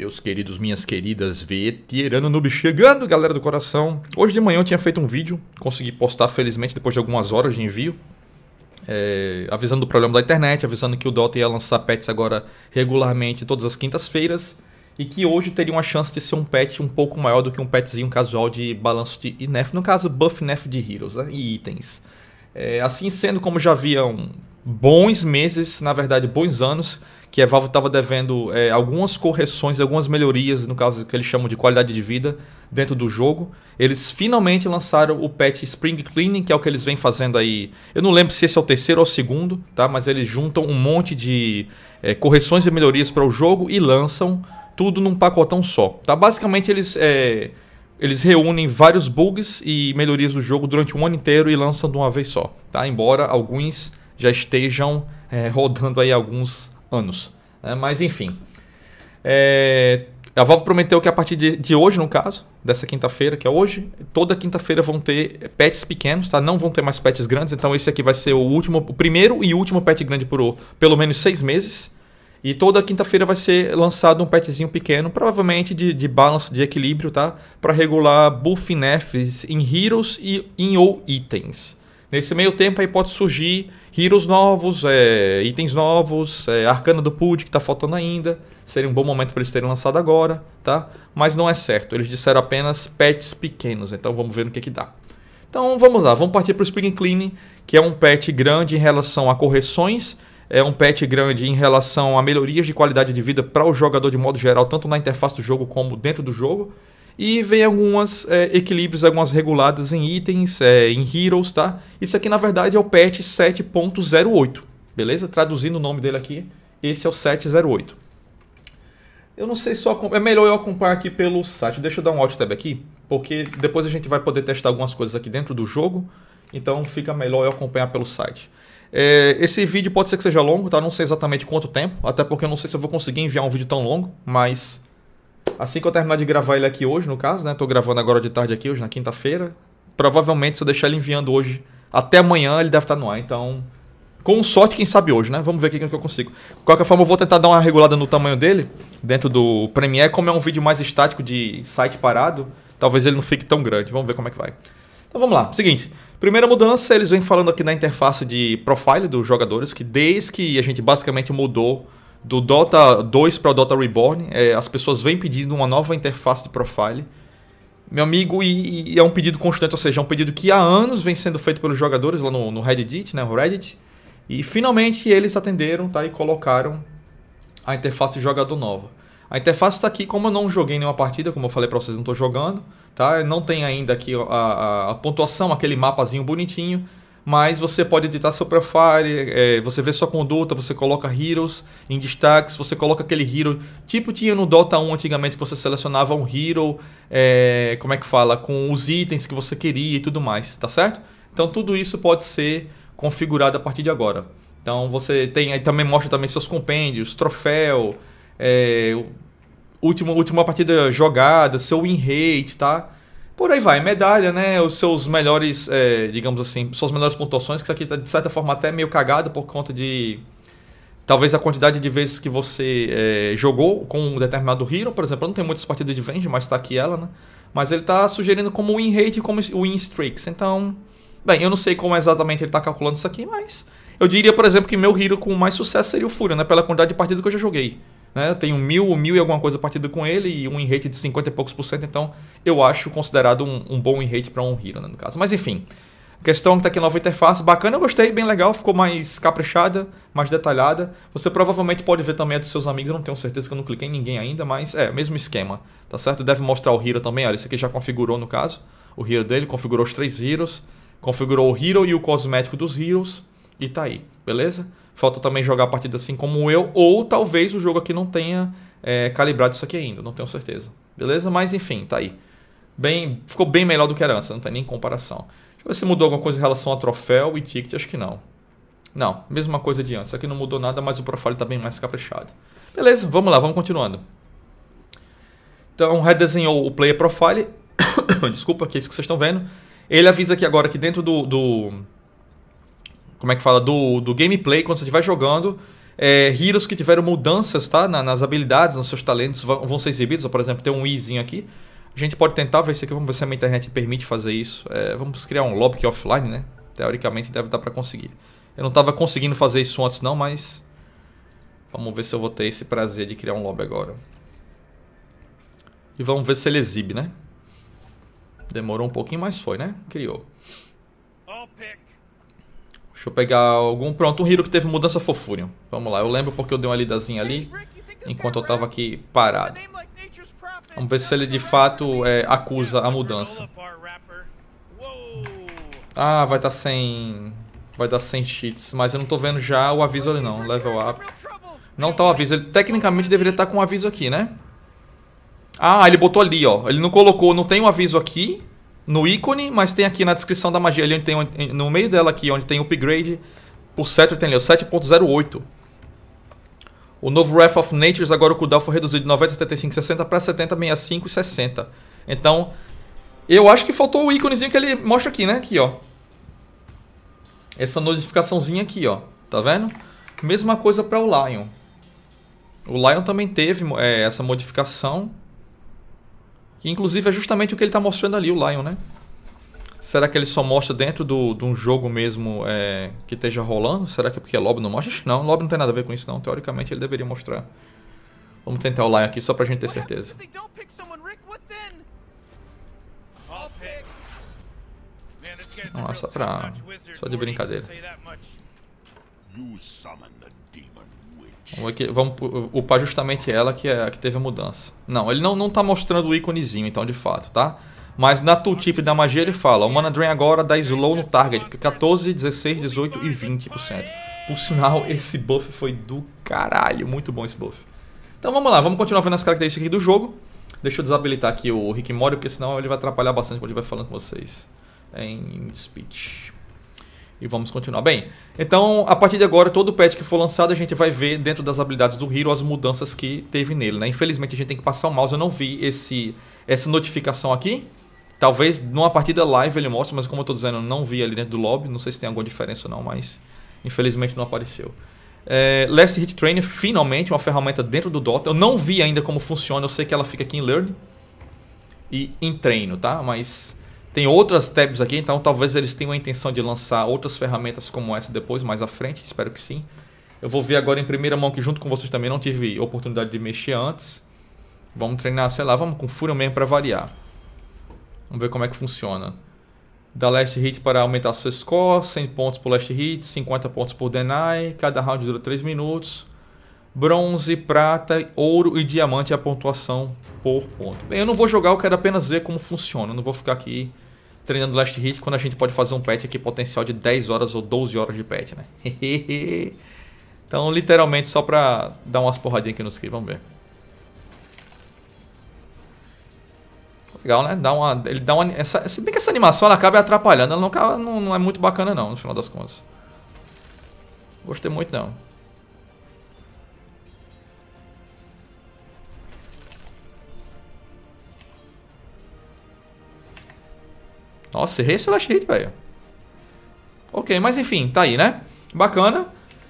Meus queridos, minhas queridas, veterano noob chegando, galera do coração. Hoje de manhã eu tinha feito um vídeo, consegui postar felizmente depois de algumas horas de envio. É, avisando do problema da internet, avisando que o Dota ia lançar pets agora regularmente todas as quintas-feiras. E que hoje teria uma chance de ser um pet um pouco maior do que um petzinho casual de balanço de INEF. No caso, buff INEF de heroes né? e itens. É, assim sendo, como já haviam bons meses, na verdade bons anos que a Valve estava devendo é, algumas correções, algumas melhorias, no caso que eles chamam de qualidade de vida, dentro do jogo. Eles finalmente lançaram o patch Spring Cleaning, que é o que eles vêm fazendo aí. Eu não lembro se esse é o terceiro ou o segundo, tá? Mas eles juntam um monte de é, correções e melhorias para o jogo e lançam tudo num pacotão só, tá? Basicamente eles é, eles reúnem vários bugs e melhorias do jogo durante um ano inteiro e lançam de uma vez só, tá? Embora alguns já estejam é, rodando aí alguns anos. Né? mas enfim. É, a Valve prometeu que a partir de, de hoje, no caso, dessa quinta-feira, que é hoje, toda quinta-feira vão ter pets pequenos, tá? Não vão ter mais pets grandes, então esse aqui vai ser o último, o primeiro e último pet grande por pelo menos seis meses. E toda quinta-feira vai ser lançado um petzinho pequeno, provavelmente de, de balance, de equilíbrio, tá? Para regular buff nerfs em heroes e em ou itens. Nesse meio tempo aí pode surgir heroes novos, é, itens novos, é, Arcana do Pud que tá faltando ainda. Seria um bom momento para eles terem lançado agora, tá? Mas não é certo, eles disseram apenas pets pequenos, então vamos ver no que que dá. Então vamos lá, vamos partir para o Spring Clean, que é um pet grande em relação a correções, é um patch grande em relação a melhorias de qualidade de vida para o jogador de modo geral, tanto na interface do jogo como dentro do jogo. E vem alguns é, equilíbrios, algumas reguladas em itens, é, em heroes, tá? Isso aqui, na verdade, é o patch 7.08, beleza? Traduzindo o nome dele aqui, esse é o 708. Eu não sei se eu é melhor eu acompanhar aqui pelo site. Deixa eu dar um alt tab aqui, porque depois a gente vai poder testar algumas coisas aqui dentro do jogo. Então fica melhor eu acompanhar pelo site. É, esse vídeo pode ser que seja longo, tá? Não sei exatamente quanto tempo, até porque eu não sei se eu vou conseguir enviar um vídeo tão longo, mas Assim que eu terminar de gravar ele aqui hoje, no caso, né? Tô gravando agora de tarde aqui, hoje na quinta-feira. Provavelmente, se eu deixar ele enviando hoje até amanhã, ele deve estar tá no ar. Então, com sorte, quem sabe hoje, né? Vamos ver o que eu consigo. De qualquer forma, eu vou tentar dar uma regulada no tamanho dele, dentro do Premiere. Como é um vídeo mais estático de site parado, talvez ele não fique tão grande. Vamos ver como é que vai. Então vamos lá. Seguinte. Primeira mudança, eles vêm falando aqui na interface de profile dos jogadores, que desde que a gente basicamente mudou do Dota 2 para o Dota Reborn, é, as pessoas vêm pedindo uma nova interface de profile. Meu amigo, e, e, é um pedido constante, ou seja, é um pedido que há anos vem sendo feito pelos jogadores lá no, no Reddit, né, Reddit. E finalmente eles atenderam, tá, e colocaram a interface de jogador nova. A interface está aqui, como eu não joguei nenhuma partida, como eu falei para vocês, não estou jogando, tá? Não tem ainda aqui a, a, a pontuação, aquele mapazinho bonitinho, mas você pode editar seu profile, é, você vê sua conduta, você coloca heroes em destaques, você coloca aquele hero, tipo tinha no Dota 1 antigamente que você selecionava um hero, é, como é que fala, com os itens que você queria e tudo mais, tá certo? Então tudo isso pode ser configurado a partir de agora. Então você tem, aí também mostra também seus compêndios, troféu, é, último, última partida jogada, seu win rate, tá? Por aí vai, medalha, né? Os seus melhores, é, digamos assim, suas melhores pontuações, que isso aqui tá de certa forma até meio cagado por conta de. Talvez a quantidade de vezes que você é, jogou com um determinado hero, por exemplo. não tem muitas partidas de Venge, mas tá aqui ela, né? Mas ele tá sugerindo como win rate e como win streaks. Então, bem, eu não sei como exatamente ele tá calculando isso aqui, mas. Eu diria, por exemplo, que meu hero com mais sucesso seria o Fúria, né? Pela quantidade de partidas que eu já joguei. Né? Eu tenho mil ou mil e alguma coisa partida com ele e um rate de 50 e poucos por cento, então eu acho considerado um, um bom rate para um hero, né, no caso. Mas enfim, questão é que está aqui nova interface, bacana, eu gostei, bem legal, ficou mais caprichada, mais detalhada. Você provavelmente pode ver também a dos seus amigos, eu não tenho certeza que eu não cliquei em ninguém ainda, mas é, mesmo esquema, tá certo? Deve mostrar o hero também, olha, esse aqui já configurou no caso, o hero dele, configurou os três heroes, configurou o hero e o cosmético dos heroes, e tá aí, beleza? Falta também jogar a partida assim como eu, ou talvez o jogo aqui não tenha é, calibrado isso aqui ainda, não tenho certeza. Beleza? Mas enfim, tá aí. Bem, ficou bem melhor do que antes não tem nem comparação. Deixa eu ver se mudou alguma coisa em relação a troféu e ticket, acho que não. Não, mesma coisa de antes. Aqui não mudou nada, mas o profile está bem mais caprichado. Beleza, vamos lá, vamos continuando. Então, redesenhou o player profile. Desculpa, que é isso que vocês estão vendo. Ele avisa aqui agora que dentro do, do como é que fala, do, do gameplay, quando você estiver jogando, é, heroes que tiveram mudanças, tá? Na, nas habilidades, nos seus talentos vão, vão ser exibidos. Por exemplo, tem um Izinho aqui. A gente pode tentar ver se aqui, vamos ver se a minha internet permite fazer isso. É, vamos criar um lobby offline, né? Teoricamente deve dar para conseguir. Eu não estava conseguindo fazer isso antes não, mas... Vamos ver se eu vou ter esse prazer de criar um lobby agora. E vamos ver se ele exibe, né? Demorou um pouquinho, mas foi, né? Criou. Deixa eu pegar algum. Pronto, um Hiro que teve mudança Fofurion. Vamos lá, eu lembro porque eu dei uma lidazinha ali enquanto eu tava aqui parado. Vamos ver se ele de fato é, acusa a mudança. Ah, vai estar tá sem... Vai dar sem cheats, mas eu não tô vendo já o aviso ali não, level up. Não tá o aviso, ele tecnicamente deveria estar tá com o um aviso aqui, né? Ah, ele botou ali, ó. Ele não colocou, não tem o um aviso aqui, no ícone, mas tem aqui na descrição da magia ali onde tem no meio dela aqui, onde tem upgrade por 7, tem ali, 7.08. O novo Wrath of Natures agora o cooldown foi reduzido de 90, 75, 60 para 70, 65 e 60. Então, eu acho que faltou o íconezinho que ele mostra aqui, né? Aqui, ó. Essa notificaçãozinha aqui, ó. Tá vendo? Mesma coisa para o Lion. O Lion também teve é, essa modificação. Que inclusive é justamente o que ele está mostrando ali, o Lion, né? Será que ele só mostra dentro do, de um jogo mesmo é, que esteja rolando? Será que é porque o Lobby não mostra? Não, o Lobby não tem nada a ver com isso não. Teoricamente ele deveria mostrar. Vamos tentar o Lion aqui só pra gente ter certeza. Não, só pra... Só de brincadeira. Vamos, upar justamente ela, que é a que teve a mudança. Não, ele não, não tá mostrando o íconezinho, então, de fato, tá? Mas na tooltip da magia ele fala, o Mana Drain agora dá slow no target, 14, 16, 18 e 20%. Por sinal, esse buff foi do caralho, muito bom esse buff. Então vamos lá, vamos continuar vendo as características aqui do jogo. Deixa eu desabilitar aqui o Rick Mori, porque senão ele vai atrapalhar bastante quando ele vai falando com vocês. Em speech. E vamos continuar. Bem, então a partir de agora, todo patch que for lançado, a gente vai ver dentro das habilidades do Hero as mudanças que teve nele, né? Infelizmente a gente tem que passar o mouse, eu não vi esse, essa notificação aqui. Talvez numa partida live ele mostre, mas como eu tô dizendo, eu não vi ali dentro do lobby, não sei se tem alguma diferença ou não, mas infelizmente não apareceu. É, Last Hit Trainer, finalmente, uma ferramenta dentro do Dota. Eu não vi ainda como funciona, eu sei que ela fica aqui em Learn e em treino, tá? Mas tem outras tabs aqui, então talvez eles tenham a intenção de lançar outras ferramentas como essa depois, mais à frente, espero que sim. Eu vou ver agora em primeira mão que junto com vocês também não tive oportunidade de mexer antes. Vamos treinar, sei lá, vamos com Furion mesmo para variar. Vamos ver como é que funciona. Da last hit para aumentar seu score, 100 pontos por last hit, 50 pontos por deny, cada round dura 3 minutos. Bronze, prata, ouro e diamante é a pontuação por ponto. Bem, eu não vou jogar, eu quero apenas ver como funciona. Eu não vou ficar aqui treinando last hit quando a gente pode fazer um patch aqui potencial de 10 horas ou 12 horas de patch, né? então, literalmente, só pra dar umas porradinhas aqui nos kills, vamos ver. Legal, né? Dá uma, ele dá uma, essa, se bem que essa animação ela acaba atrapalhando, ela não, não, não é muito bacana não, no final das contas. Gostei muito não. Nossa, errei esse last hit, velho. Ok, mas enfim, tá aí, né? Bacana.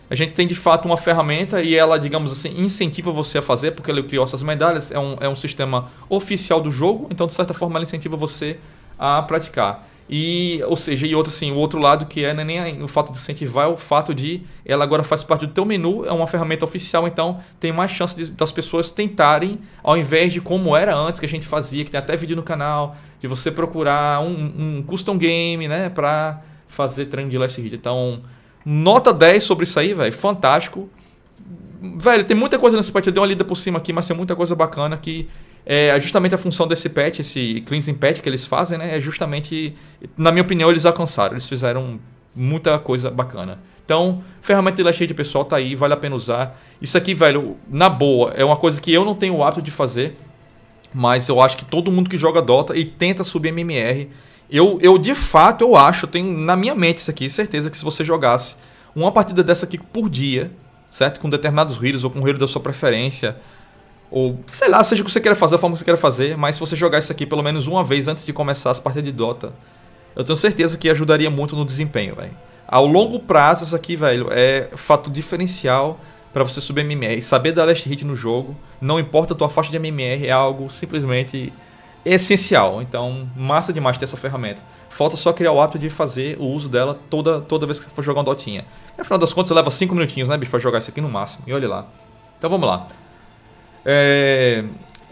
A gente tem de fato uma ferramenta e ela, digamos assim, incentiva você a fazer, porque ele criou essas medalhas, é um, é um sistema oficial do jogo, então de certa forma ela incentiva você a praticar. E, ou seja, e outro assim, o outro lado que é, é nem o fato de incentivar, é o fato de ela agora faz parte do teu menu, é uma ferramenta oficial, então tem mais chance de, das pessoas tentarem, ao invés de como era antes que a gente fazia, que tem até vídeo no canal, de você procurar um, um custom game, né, para fazer treino de last hit. Então, nota 10 sobre isso aí, velho, fantástico. Velho, tem muita coisa nesse partida eu dei uma lida por cima aqui, mas tem muita coisa bacana que é, é, justamente a função desse patch, esse cleansing patch que eles fazem, né? É justamente, na minha opinião, eles alcançaram. Eles fizeram muita coisa bacana. Então, ferramenta de lacheio de pessoal tá aí, vale a pena usar. Isso aqui, velho, na boa, é uma coisa que eu não tenho o hábito de fazer, mas eu acho que todo mundo que joga Dota e tenta subir MMR, eu, eu de fato, eu acho, eu tenho na minha mente isso aqui, certeza que se você jogasse uma partida dessa aqui por dia, certo? Com determinados healers ou com o healer da sua preferência, ou sei lá, seja o que você queira fazer, a forma que você queira fazer, mas se você jogar isso aqui pelo menos uma vez antes de começar as partidas de Dota, eu tenho certeza que ajudaria muito no desempenho, velho. Ao longo prazo, isso aqui, velho, é fato diferencial para você subir MMR. Saber dar last hit no jogo, não importa a tua faixa de MMR, é algo simplesmente essencial. Então, massa demais ter essa ferramenta. Falta só criar o hábito de fazer o uso dela toda, toda vez que for jogar um dotinha. E, no final das contas, leva 5 minutinhos, né, bicho, pra jogar isso aqui no máximo. E olha lá. Então, vamos lá. É,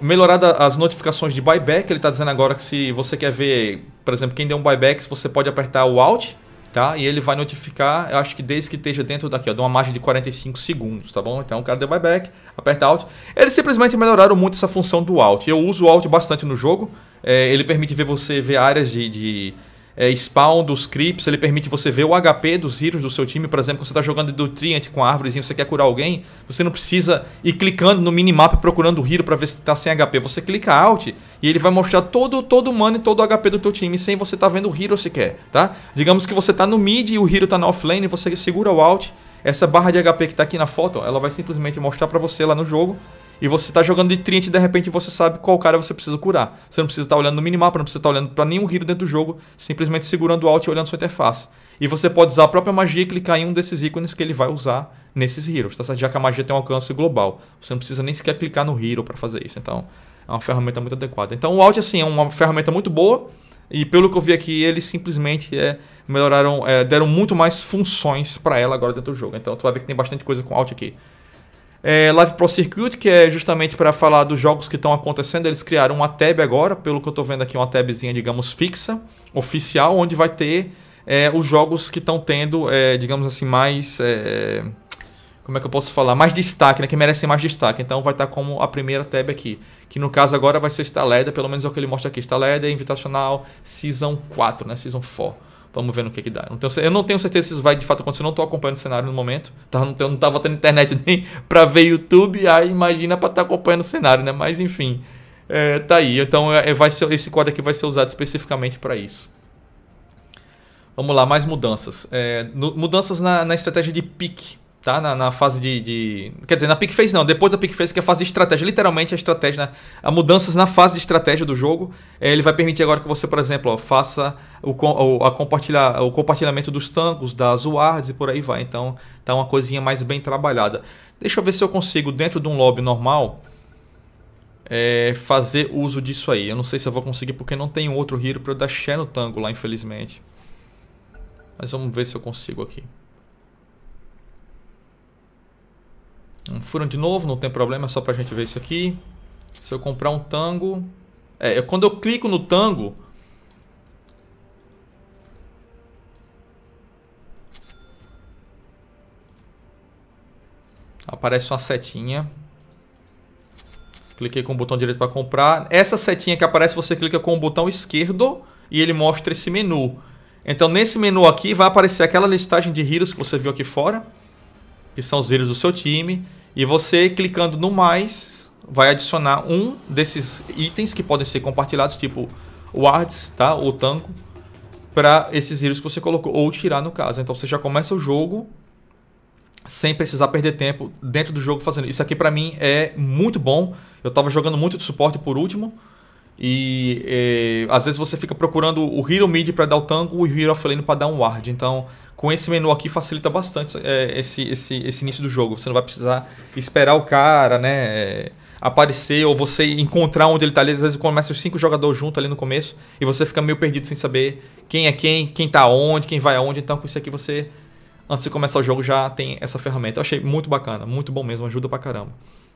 melhorada as notificações de buyback. Ele está dizendo agora que se você quer ver, por exemplo, quem deu um buyback, você pode apertar o Alt, tá? E ele vai notificar, eu acho que desde que esteja dentro daqui, ó, de uma margem de 45 segundos, tá bom? Então o cara deu buyback, aperta Alt. Eles simplesmente melhoraram muito essa função do Alt. Eu uso o Alt bastante no jogo. É, ele permite ver você ver áreas de, de é, spawn dos creeps, ele permite você ver o HP dos heroes do seu time. Por exemplo, quando você está jogando do Triant com a árvorezinha, você quer curar alguém, você não precisa ir clicando no minimapa procurando o hero para ver se está sem HP. Você clica Alt e ele vai mostrar todo todo o mana e todo o HP do teu time sem você estar tá vendo o hero sequer, tá? Digamos que você está no mid e o hero está na offlane, você segura o Alt, essa barra de HP que está aqui na foto, ela vai simplesmente mostrar para você lá no jogo e você tá jogando de trinity e de repente você sabe qual cara você precisa curar. Você não precisa estar tá olhando no minimapa, não precisa estar tá olhando para nenhum hero dentro do jogo, simplesmente segurando o alt e olhando sua interface. E você pode usar a própria magia e clicar em um desses ícones que ele vai usar nesses heroes, tá Já que a magia tem um alcance global. Você não precisa nem sequer clicar no hero para fazer isso, então é uma ferramenta muito adequada. Então o alt assim é uma ferramenta muito boa e pelo que eu vi aqui eles simplesmente é, melhoraram, é, deram muito mais funções para ela agora dentro do jogo. Então tu vai ver que tem bastante coisa com alt aqui. É, Live Pro Circuit, que é justamente para falar dos jogos que estão acontecendo. Eles criaram uma tab agora, pelo que eu estou vendo aqui, uma tabzinha, digamos, fixa, oficial, onde vai ter é, os jogos que estão tendo, é, digamos assim, mais. É, como é que eu posso falar? Mais destaque, né? Que merecem mais destaque. Então vai estar tá como a primeira tab aqui. Que no caso agora vai ser Staleda, pelo menos é o que ele mostra aqui. Staleda, é Invitacional, Season 4, né? Season 4. Vamos ver no que, que dá. Então, eu não tenho certeza se isso vai de fato acontecer. Eu não estou acompanhando o cenário no momento. Tá? Não, tenho, não tava tendo internet nem para ver YouTube. Aí imagina para estar tá acompanhando o cenário, né? Mas enfim, é, tá aí. Então é, é vai ser, esse código aqui vai ser usado especificamente para isso. Vamos lá, mais mudanças. É, no, mudanças na, na estratégia de pique tá? Na, na fase de, de, Quer dizer, na pick phase não, depois da pick phase, que é a fase de estratégia. Literalmente a estratégia, né? a mudanças na fase de estratégia do jogo. Eh, ele vai permitir agora que você, por exemplo, ó, faça o, o, a compartilhar, o compartilhamento dos tangos, das wards e por aí vai. Então, tá uma coisinha mais bem trabalhada. Deixa eu ver se eu consigo, dentro de um lobby normal, é, fazer uso disso aí. Eu não sei se eu vou conseguir, porque não tem outro hero para eu dar share no tango lá, infelizmente. Mas vamos ver se eu consigo aqui. Um furo de novo, não tem problema, é só pra gente ver isso aqui. Se eu comprar um tango... É, eu, quando eu clico no tango... Aparece uma setinha. Cliquei com o botão direito para comprar. Essa setinha que aparece, você clica com o botão esquerdo e ele mostra esse menu. Então, nesse menu aqui, vai aparecer aquela listagem de heroes que você viu aqui fora, que são os heroes do seu time. E você clicando no mais vai adicionar um desses itens que podem ser compartilhados, tipo wards, tá? Ou tango, para esses heroes que você colocou ou tirar no caso. Então você já começa o jogo sem precisar perder tempo dentro do jogo fazendo. Isso aqui para mim é muito bom. Eu tava jogando muito de suporte por último. E é, às vezes você fica procurando o Hero Mid para dar o tango, o Hero Offlane para dar um Ward. Então com esse menu aqui facilita bastante é, esse, esse, esse início do jogo. Você não vai precisar esperar o cara, né? É, aparecer ou você encontrar onde ele está ali. Às vezes começa os cinco jogadores juntos ali no começo e você fica meio perdido sem saber quem é quem, quem está onde, quem vai aonde. Então com isso aqui você, antes de começar o jogo, já tem essa ferramenta. Eu achei muito bacana, muito bom mesmo, ajuda pra caramba.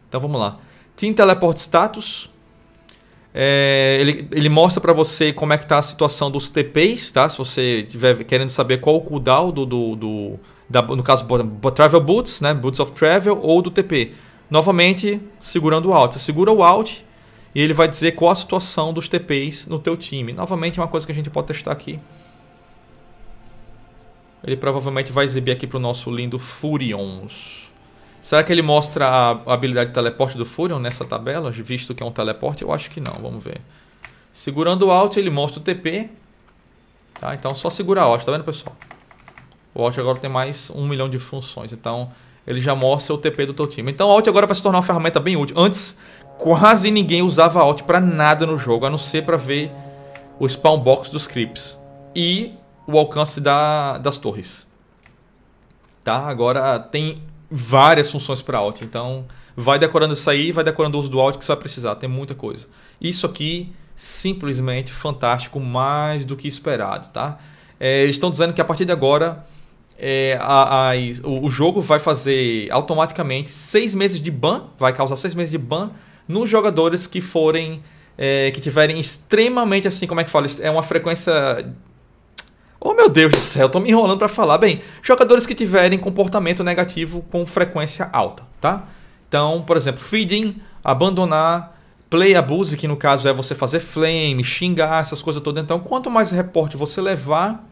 Então vamos lá. Team Teleport Status. É, ele, ele mostra para você como é que tá a situação dos TPs, tá? Se você tiver querendo saber qual o cooldown do, do, do da, no caso Travel Boots, né? Boots of Travel ou do TP. Novamente segurando o Alt. Você segura o Alt e ele vai dizer qual a situação dos TPs no teu time. Novamente é uma coisa que a gente pode testar aqui. Ele provavelmente vai exibir aqui para o nosso lindo Furions. Será que ele mostra a habilidade de teleporte do Furion nessa tabela, visto que é um teleporte? Eu acho que não, vamos ver. Segurando o Alt, ele mostra o TP. Tá? Então, só segura o Alt, tá vendo, pessoal? O Alt agora tem mais um milhão de funções, então ele já mostra o TP do teu time. Então, o Alt agora vai se tornar uma ferramenta bem útil. Antes, quase ninguém usava Alt para nada no jogo, a não ser para ver o spawn box dos creeps e o alcance da, das torres. Tá? Agora tem várias funções para alt. Então, vai decorando isso aí, vai decorando o uso do alt que você vai precisar, tem muita coisa. Isso aqui, simplesmente fantástico, mais do que esperado, tá? É, eles estão dizendo que a partir de agora é, a, a, o, o, jogo vai fazer automaticamente seis meses de ban, vai causar seis meses de ban nos jogadores que forem, é, que tiverem extremamente assim, como é que fala? É uma frequência Oh meu Deus do céu, tô me enrolando para falar. Bem, jogadores que tiverem comportamento negativo com frequência alta, tá? Então, por exemplo, feeding, abandonar, play abuse, que no caso é você fazer flame, xingar, essas coisas todas. Então, quanto mais reporte você levar,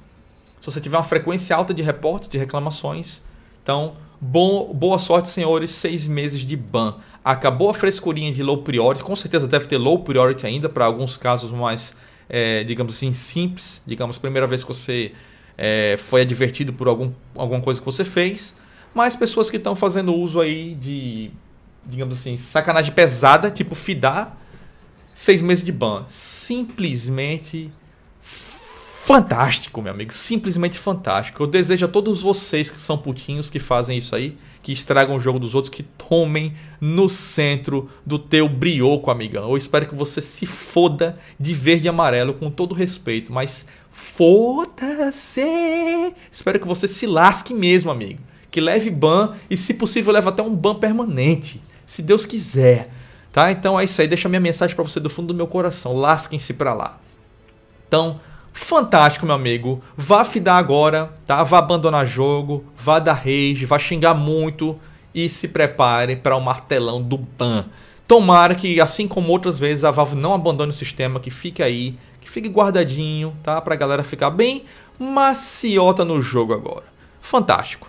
se você tiver uma frequência alta de reportes, de reclamações, então, bom, boa sorte, senhores, seis meses de ban. Acabou a frescurinha de low priority, com certeza deve ter low priority ainda para alguns casos mais é, digamos assim, simples. Digamos, primeira vez que você é, foi advertido por algum, alguma coisa que você fez, mas pessoas que estão fazendo uso aí de, digamos assim, sacanagem pesada, tipo FIDAR, seis meses de ban. Simplesmente fantástico, meu amigo. Simplesmente fantástico. Eu desejo a todos vocês que são putinhos, que fazem isso aí, que estragam o jogo dos outros, que tomem no centro do teu brioco, amigão. Eu espero que você se foda de verde e amarelo, com todo respeito, mas foda-se. Espero que você se lasque mesmo, amigo. Que leve ban e, se possível, leve até um ban permanente. Se Deus quiser. Tá? Então é isso aí. Deixa minha mensagem para você do fundo do meu coração. Lasquem-se para lá. Então, Fantástico, meu amigo. Vá fidar agora, tá? Vá abandonar jogo, vá dar rage, vá xingar muito e se prepare para o um martelão do ban. Tomara que, assim como outras vezes, a Valve não abandone o sistema, que fique aí, que fique guardadinho, tá? Pra galera ficar bem maciota no jogo agora. Fantástico.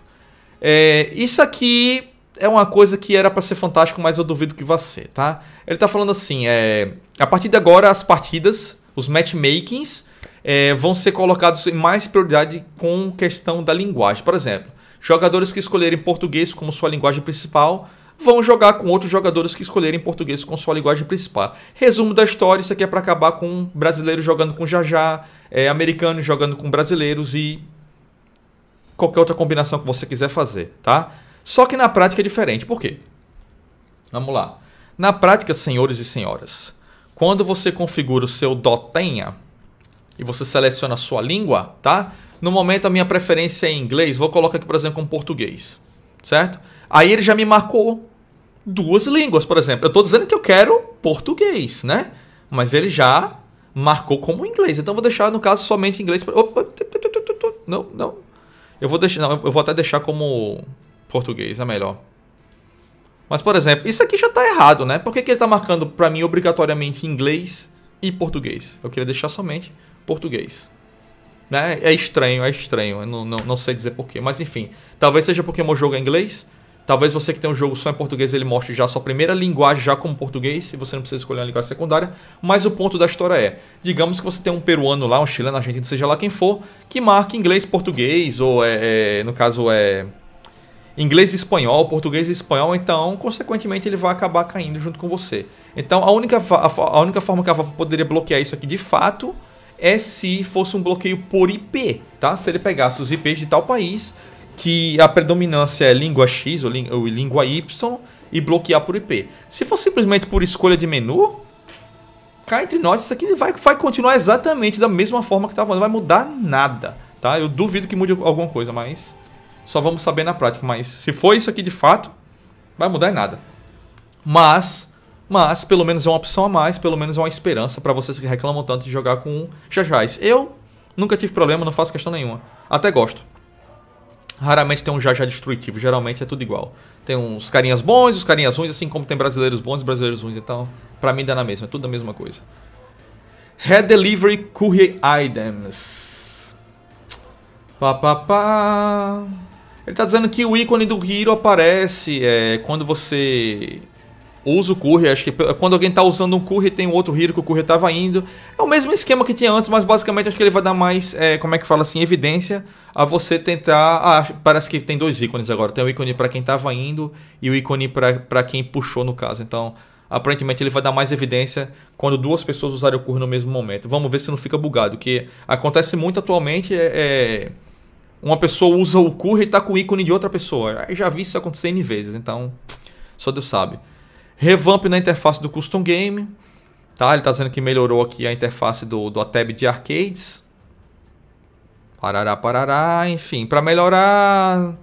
É, isso aqui é uma coisa que era para ser fantástico, mas eu duvido que vá ser, tá? Ele tá falando assim, é, a partir de agora as partidas, os matchmakings é, vão ser colocados em mais prioridade com questão da linguagem. Por exemplo, jogadores que escolherem português como sua linguagem principal vão jogar com outros jogadores que escolherem português com sua linguagem principal. Resumo da história, isso aqui é para acabar com brasileiros jogando com jajá, é, americanos jogando com brasileiros e qualquer outra combinação que você quiser fazer, tá? Só que na prática é diferente. Por quê? Vamos lá. Na prática, senhores e senhoras, quando você configura o seu Dotenha, e você seleciona a sua língua, tá? No momento a minha preferência é em inglês, vou colocar aqui, por exemplo, como português, certo? Aí ele já me marcou duas línguas, por exemplo. Eu estou dizendo que eu quero português, né? Mas ele já marcou como inglês. Então vou deixar, no caso, somente inglês. Opa. Não, não. Eu vou deixar. Não, eu vou até deixar como português, é melhor. Mas, por exemplo, isso aqui já está errado, né? Por que, que ele está marcando para mim obrigatoriamente inglês e português? Eu queria deixar somente português. Né? É estranho, é estranho. Não, não, não, sei dizer porquê. Mas enfim, talvez seja porque meu jogo é inglês. Talvez você que tem um jogo só em português, ele mostre já a sua primeira linguagem já como português, e você não precisa escolher uma linguagem secundária. Mas o ponto da história é, digamos que você tem um peruano lá, um chileno, argentino, seja lá quem for, que marque inglês, português, ou é, é, no caso é inglês e espanhol, português e espanhol, então, consequentemente, ele vai acabar caindo junto com você. Então, a única, a, a única forma que a Valve poderia bloquear isso aqui de fato é se fosse um bloqueio por IP, tá? Se ele pegasse os IPs de tal país que a predominância é língua X ou, ou língua Y e bloquear por IP. Se for simplesmente por escolha de menu, cá entre nós, isso aqui vai, vai continuar exatamente da mesma forma que estava tá falando, vai mudar nada, tá? Eu duvido que mude alguma coisa, mas só vamos saber na prática. Mas se for isso aqui de fato, vai mudar em nada. Mas mas pelo menos é uma opção a mais, pelo menos é uma esperança para vocês que reclamam tanto de jogar com jajás. Eu nunca tive problema, não faço questão nenhuma. Até gosto. Raramente tem um jajá destrutivo, geralmente é tudo igual. Tem uns carinhas bons, os carinhas ruins, assim como tem brasileiros bons e brasileiros ruins. Então, pra mim dá na mesma, é tudo a mesma coisa. Redelivery Courier Items. Papapá. Ele tá dizendo que o ícone do Hero aparece é, quando você usa o curry, acho que quando alguém tá usando um curry tem um outro hero que o curry tava indo. É o mesmo esquema que tinha antes, mas basicamente acho que ele vai dar mais, é, como é que fala assim, evidência a você tentar... Ah, parece que tem dois ícones agora. Tem o ícone para quem tava indo e o ícone para quem puxou no caso. Então, aparentemente ele vai dar mais evidência quando duas pessoas usarem o curry no mesmo momento. Vamos ver se não fica bugado, que acontece muito atualmente é... é uma pessoa usa o curry e tá com o ícone de outra pessoa. Eu já vi isso acontecer N vezes, então só Deus sabe. Revamp na interface do Custom Game. Tá? Ele está dizendo que melhorou aqui a interface do, do Atab de Arcades. Parará, parará. Enfim, para melhorar...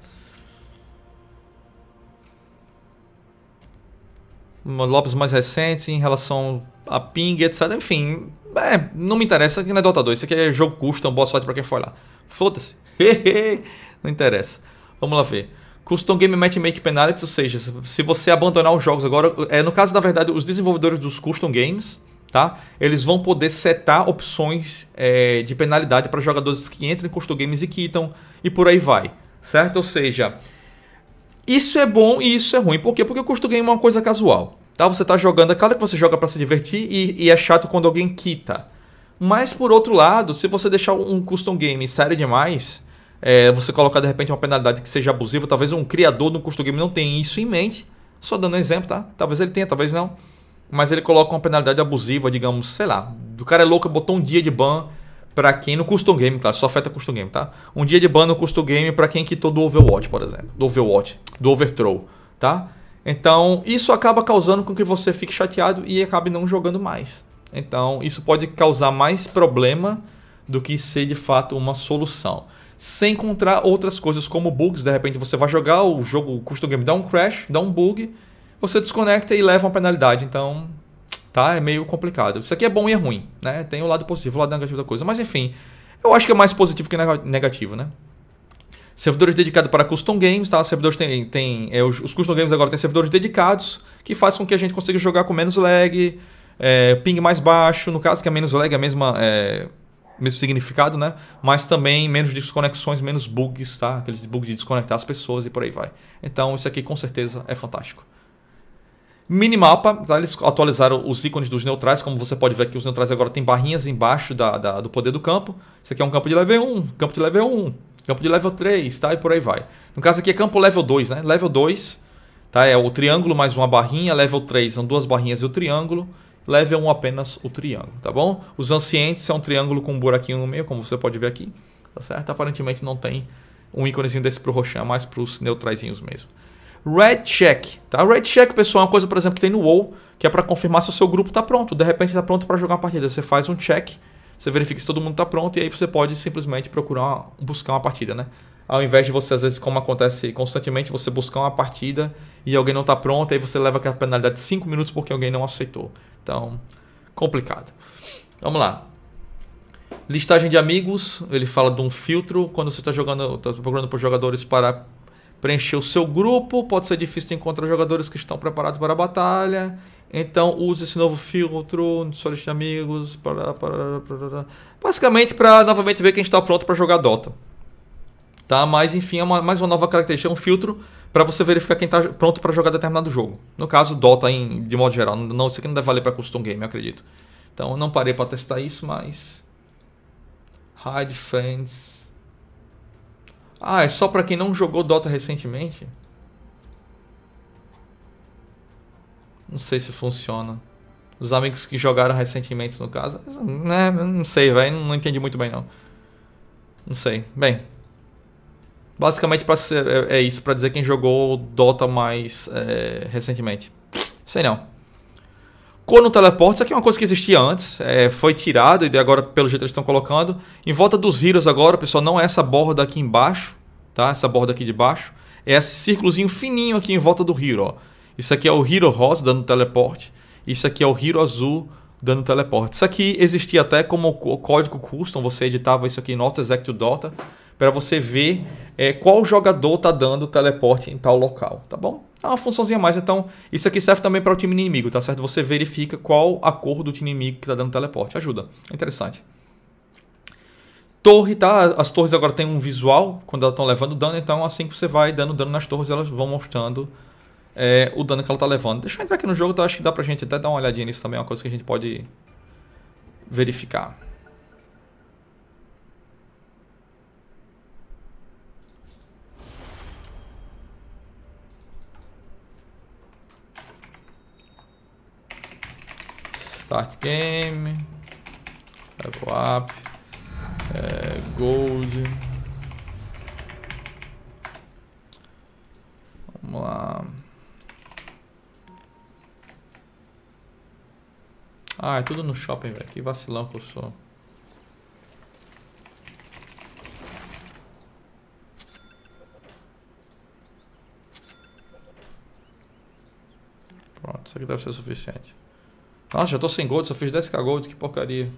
Lobbies mais recentes em relação a ping, etc. Enfim, é, não me interessa, aqui não é Dota 2. Isso aqui é jogo custom, boa sorte para quem for lá. Foda-se. não interessa. Vamos lá ver. Custom Game Matchmaking Penalties, ou seja, se você abandonar os jogos agora, é, no caso, na verdade, os desenvolvedores dos Custom Games, tá? Eles vão poder setar opções é, de penalidade para jogadores que entram em Custom Games e quitam, e por aí vai, certo? Ou seja, isso é bom e isso é ruim. Por quê? Porque o Custom Game é uma coisa casual, tá? Você está jogando, é claro que você joga para se divertir e, e é chato quando alguém quita. Mas, por outro lado, se você deixar um Custom Game sério demais é, você colocar de repente uma penalidade que seja abusiva, talvez um criador no custo game não tenha isso em mente, só dando um exemplo, tá? Talvez ele tenha, talvez não, mas ele coloca uma penalidade abusiva, digamos, sei lá, do cara é louco, botou um dia de ban para quem no custom game, claro, só afeta custom game, tá? Um dia de ban no custom game para quem quitou do Overwatch, por exemplo, do Overwatch, do Overthrow, tá? Então, isso acaba causando com que você fique chateado e acabe não jogando mais. Então, isso pode causar mais problema do que ser de fato uma solução sem encontrar outras coisas como bugs. De repente você vai jogar, o jogo, o custom game dá um crash, dá um bug, você desconecta e leva uma penalidade. Então, tá? É meio complicado. Isso aqui é bom e é ruim, né? Tem o lado positivo, o lado negativo da coisa. Mas enfim, eu acho que é mais positivo que negativo, né? Servidores dedicados para custom games, tá? Servidores tem, tem é, os, os, custom games agora têm servidores dedicados que faz com que a gente consiga jogar com menos lag, é, ping mais baixo, no caso que é menos lag, é a mesma é, mesmo significado, né? Mas também menos desconexões, menos bugs, tá? Aqueles bugs de desconectar as pessoas e por aí vai. Então, isso aqui com certeza é fantástico. Minimapa, tá? eles atualizaram os ícones dos neutrais, como você pode ver aqui, os neutrais agora tem barrinhas embaixo da, da, do poder do campo. Isso aqui é um campo de level 1, campo de level 1, campo de level 3, tá? E por aí vai. No caso aqui é campo level 2, né? Level 2, tá? É o triângulo mais uma barrinha, level 3 são duas barrinhas e o triângulo leve a um apenas o triângulo, tá bom? Os ancientes são é um triângulo com um buraquinho no meio, como você pode ver aqui, tá certo? Aparentemente não tem um íconezinho desse pro roxinho, é mais pros neutraizinhos mesmo. Red check, tá? Red check, pessoal, é uma coisa, por exemplo, que tem no WoW, que é para confirmar se o seu grupo tá pronto. De repente tá pronto para jogar uma partida, você faz um check, você verifica se todo mundo tá pronto e aí você pode simplesmente procurar, buscar uma partida, né? ao invés de você, às vezes, como acontece constantemente, você buscar uma partida e alguém não está pronto, aí você leva aquela penalidade de 5 minutos porque alguém não aceitou. Então, complicado. Vamos lá. Listagem de amigos, ele fala de um filtro. Quando você está jogando, tá procurando por jogadores para preencher o seu grupo, pode ser difícil encontrar jogadores que estão preparados para a batalha. Então use esse novo filtro, sua lista de amigos, para, para, para, basicamente para novamente ver quem está pronto para jogar Dota. Tá? Mas enfim, é uma, mais uma nova característica, é um filtro para você verificar quem está pronto para jogar determinado jogo. No caso, Dota, em, de modo geral. Não, isso aqui não deve valer para custom game, eu acredito. Então, não parei para testar isso, mas... Hide friends... Ah, é só para quem não jogou Dota recentemente? Não sei se funciona. Os amigos que jogaram recentemente, no caso. Né, não sei, velho. Não entendi muito bem, não. Não sei. Bem, Basicamente pra ser, é, é, isso, para dizer quem jogou Dota mais é, recentemente. Sei não. no Teleporte, isso aqui é uma coisa que existia antes, é, foi tirado e agora pelo jeito eles estão colocando. Em volta dos Heroes agora, pessoal, não é essa borda aqui embaixo, tá? Essa borda aqui de baixo. É esse círculozinho fininho aqui em volta do Hero, ó. Isso aqui é o Hero Rosa dando teleporte. Isso aqui é o Hero Azul dando teleporte. Isso aqui existia até como código custom, você editava isso aqui em Nota Exec Dota para você ver é, qual jogador está dando teleporte em tal local, tá bom? É uma funçãozinha a mais, então isso aqui serve também para o time inimigo, tá certo? Você verifica qual a cor do time inimigo que está dando teleporte, ajuda, é interessante. Torre, tá? As torres agora têm um visual quando elas estão levando dano, então assim que você vai dando dano nas torres, elas vão mostrando é, o dano que ela está levando. Deixa eu entrar aqui no jogo, tá? Acho que dá pra gente até dar uma olhadinha nisso também, é uma coisa que a gente pode verificar. Start game. Level up. É, gold. Vamos lá. Ah, é tudo no shopping, velho. Que vacilão que eu sou. Pronto, isso aqui deve ser suficiente. Nossa, já tô sem gold, só fiz 10k gold, que porcaria.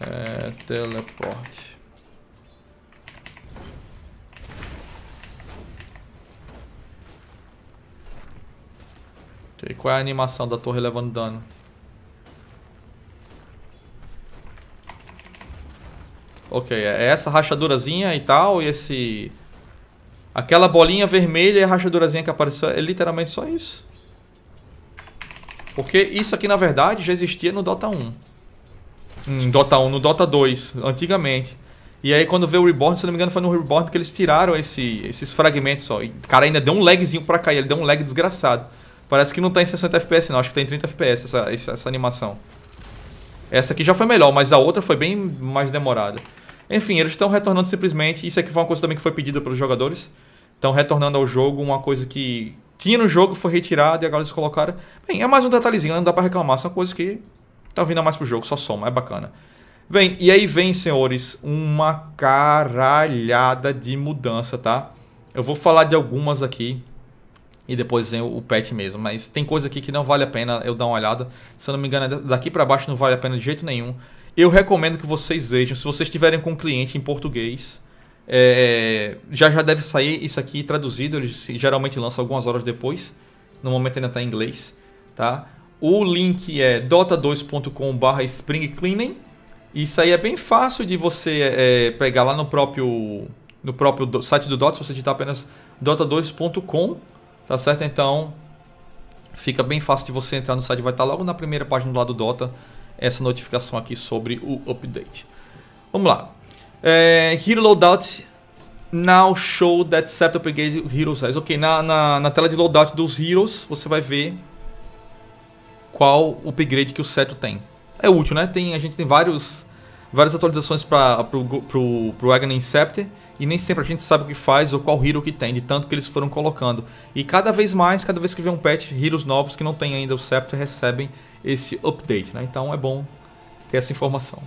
É, teleporte. E qual é a animação da torre levando dano? Ok, é essa rachadurazinha e tal, e esse... Aquela bolinha vermelha e a rachadurazinha que apareceu, é literalmente só isso. Porque isso aqui, na verdade, já existia no Dota 1. Em hum, Dota 1, no Dota 2, antigamente. E aí quando veio o Reborn, se não me engano, foi no Reborn que eles tiraram esse, esses fragmentos só. E o cara ainda deu um lagzinho pra cair, ele deu um lag desgraçado. Parece que não tá em 60 FPS não, acho que tá em 30 FPS essa, essa, essa, animação. Essa aqui já foi melhor, mas a outra foi bem mais demorada. Enfim, eles estão retornando simplesmente, isso aqui foi uma coisa também que foi pedida pelos jogadores. Estão retornando ao jogo uma coisa que tinha no jogo, foi retirado e agora eles colocaram. Bem, é mais um detalhezinho, né? não dá para reclamar, são coisas que tá vindo mais pro jogo, só soma, é bacana. Bem, e aí vem, senhores, uma caralhada de mudança, tá? Eu vou falar de algumas aqui e depois vem o patch mesmo, mas tem coisa aqui que não vale a pena eu dar uma olhada. Se eu não me engano, é daqui para baixo não vale a pena de jeito nenhum. Eu recomendo que vocês vejam, se vocês tiverem com um cliente em português, é, é, já já deve sair isso aqui traduzido, eles geralmente lançam algumas horas depois. No momento ainda está em inglês, tá? O link é dota 2com springcleaning. Isso aí é bem fácil de você é, pegar lá no próprio no próprio site do Dota, se você digitar apenas dota2.com, tá certo? Então fica bem fácil de você entrar no site, vai estar tá logo na primeira página do lado do Dota essa notificação aqui sobre o update. Vamos lá. É, Hero Loadout now show that Scepter Brigade Hero size. Ok, na, na, na, tela de loadout dos Heroes, você vai ver qual o upgrade que o scepter tem. É útil, né? Tem, a gente tem vários, várias atualizações para pro, pro, pro Aghanim Scepter e nem sempre a gente sabe o que faz ou qual Hero que tem, de tanto que eles foram colocando. E cada vez mais, cada vez que vem um patch, Heroes novos que não tem ainda o Scepter recebem esse update, né? Então é bom ter essa informação.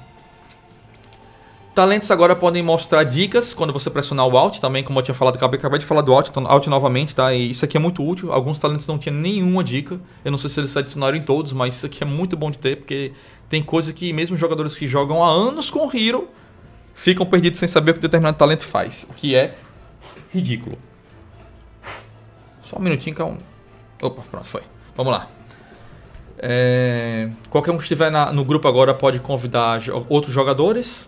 Talentos agora podem mostrar dicas quando você pressionar o Alt também, como eu tinha falado, acabei, acabei de falar do Alt, então Alt novamente, tá? E isso aqui é muito útil. Alguns talentos não tinham nenhuma dica. Eu não sei se eles adicionaram em todos, mas isso aqui é muito bom de ter, porque tem coisa que mesmo jogadores que jogam há anos com Hero ficam perdidos sem saber o que determinado talento faz, o que é ridículo. Só um minutinho, calma. É Opa, pronto, foi. Vamos lá. É... Qualquer um que estiver na, no grupo agora pode convidar jo outros jogadores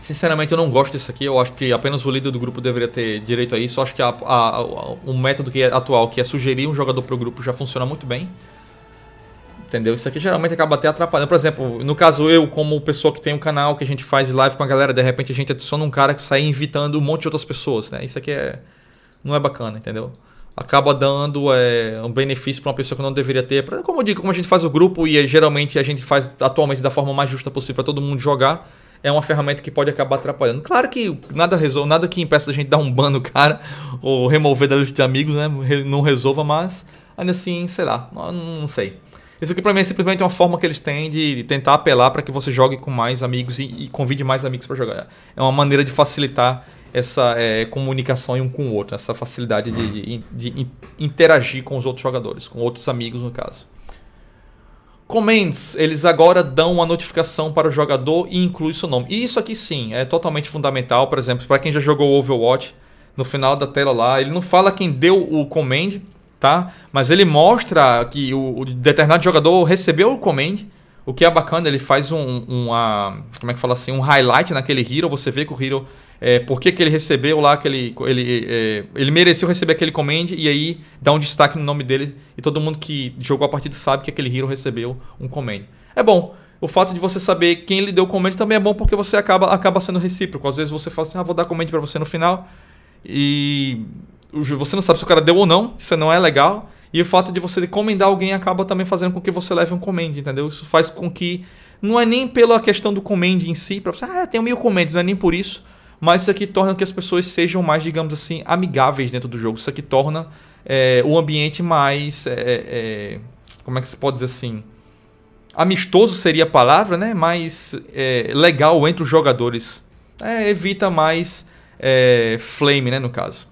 Sinceramente, eu não gosto disso aqui. Eu acho que apenas o líder do grupo deveria ter direito a isso. Eu acho que a, a, a, método que é atual, que é sugerir um jogador para o grupo, já funciona muito bem. Entendeu? Isso aqui geralmente acaba até atrapalhando. Por exemplo, no caso eu, como pessoa que tem um canal, que a gente faz live com a galera, de repente a gente adiciona um cara que sai invitando um monte de outras pessoas, né? Isso aqui é... não é bacana, entendeu? Acaba dando é, um benefício para uma pessoa que não deveria ter. Como eu digo, como a gente faz o grupo e é, geralmente a gente faz atualmente da forma mais justa possível para todo mundo jogar é uma ferramenta que pode acabar atrapalhando. Claro que nada resolve, nada que impeça a gente dar um ban no cara ou remover da lista de amigos, né? Não resolva, mas ainda assim, sei lá, não sei. Isso aqui para mim é simplesmente uma forma que eles têm de tentar apelar para que você jogue com mais amigos e, e convide mais amigos para jogar. É uma maneira de facilitar essa é, comunicação um com o outro, essa facilidade de, uhum. de, de interagir com os outros jogadores, com outros amigos no caso. Comments, eles agora dão uma notificação para o jogador e inclui seu nome. E isso aqui sim, é totalmente fundamental, por exemplo, para quem já jogou Overwatch, no final da tela lá, ele não fala quem deu o command, tá? Mas ele mostra que o, o determinado jogador recebeu o command, o que é bacana, ele faz um, um como é que fala assim, um highlight naquele hero, você vê que o hero é, por que, que ele recebeu lá aquele. Ele, é, ele mereceu receber aquele comand e aí dá um destaque no nome dele e todo mundo que jogou a partida sabe que aquele hero recebeu um comand. É bom. O fato de você saber quem lhe deu o comand também é bom porque você acaba, acaba sendo recíproco. Às vezes você fala assim, ah, vou dar comand para você no final e você não sabe se o cara deu ou não, isso não é legal. E o fato de você recomendar alguém acaba também fazendo com que você leve um comand, entendeu? Isso faz com que. Não é nem pela questão do comand em si, pra você, ah, tem mil comandos, não é nem por isso mas isso aqui torna que as pessoas sejam mais, digamos assim, amigáveis dentro do jogo. Isso aqui torna é, o ambiente mais. É, é, é como é que se pode dizer assim? Amistoso seria a palavra, né? Mais é, legal entre os jogadores. É, evita mais flame, né? No caso.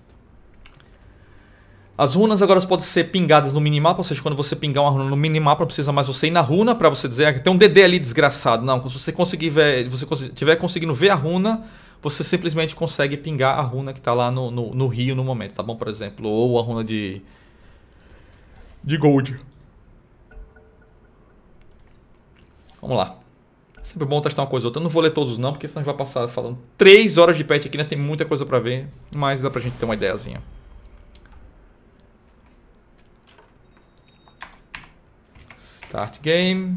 As runas agora podem ser pingadas no minimapa, ou seja, quando você pingar uma runa no minimapa, não precisa mais você ir na runa para você dizer, ah, tem um DD ali desgraçado. Não, se você, conseguir ver, você tiver conseguindo ver a runa, você simplesmente consegue pingar a runa que está lá no, no, no, rio no momento, tá bom? Por exemplo, ou a runa de, de gold. Vamos lá. Sempre bom testar uma coisa ou outra. Eu não vou ler todos não, porque senão a gente vai passar falando três horas de patch aqui, né? Tem muita coisa para ver, mas dá pra gente ter uma ideiazinha. Start game.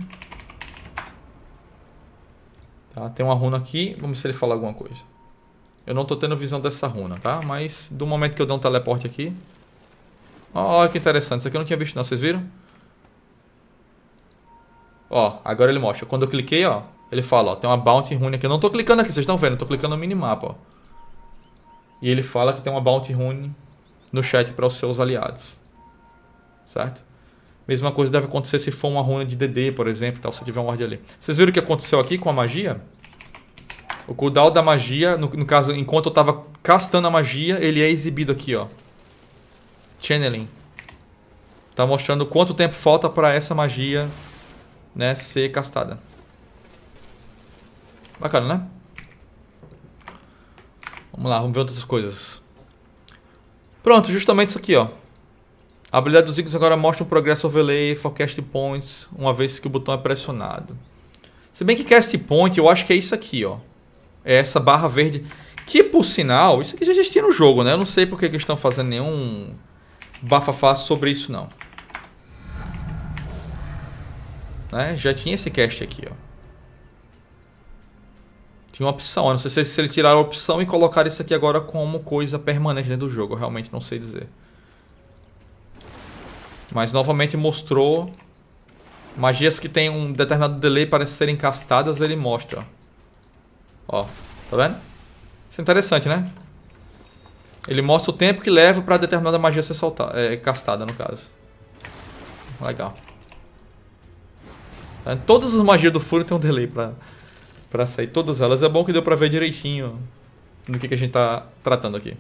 Tá, tem uma runa aqui. Vamos ver se ele fala alguma coisa. Eu não tô tendo visão dessa runa, tá? Mas do momento que eu der um teleporte aqui... olha que interessante. Isso aqui eu não tinha visto não, vocês viram? Ó, agora ele mostra. Quando eu cliquei, ó, ele fala, ó, tem uma bounty rune aqui. Eu não tô clicando aqui, vocês estão vendo? Eu tô clicando no minimapa, ó. E ele fala que tem uma bounty rune no chat para os seus aliados. Certo? Mesma coisa deve acontecer se for uma runa de DD, por exemplo, tal, se tiver um ward ali. Vocês viram o que aconteceu aqui com a magia? O cooldown da magia, no, no caso, enquanto eu tava castando a magia, ele é exibido aqui, ó. Channeling. Tá mostrando quanto tempo falta para essa magia né, ser castada. Bacana, né? Vamos lá, vamos ver outras coisas. Pronto, justamente isso aqui, ó. A habilidade dos ícones agora mostra um progresso overlay, forecast points, uma vez que o botão é pressionado. Se bem que cast point, eu acho que é isso aqui, ó. É essa barra verde. Que, por sinal, isso aqui já existia no jogo, né? Eu não sei porque eles estão fazendo nenhum bafafá sobre isso, não. Né? Já tinha esse cast aqui, ó. Tinha uma opção. Eu não sei se, se eles tiraram a opção e colocaram isso aqui agora como coisa permanente dentro do jogo. Eu realmente não sei dizer. Mas, novamente, mostrou... Magias que tem um determinado delay para serem castadas, ele mostra, ó. Ó, tá vendo? Isso é interessante, né? Ele mostra o tempo que leva para determinada magia ser soltada, é, castada, no caso. Legal. Tá Todas as magias do furo tem um delay pra, pra sair. Todas elas. É bom que deu pra ver direitinho no que, que a gente tá tratando aqui.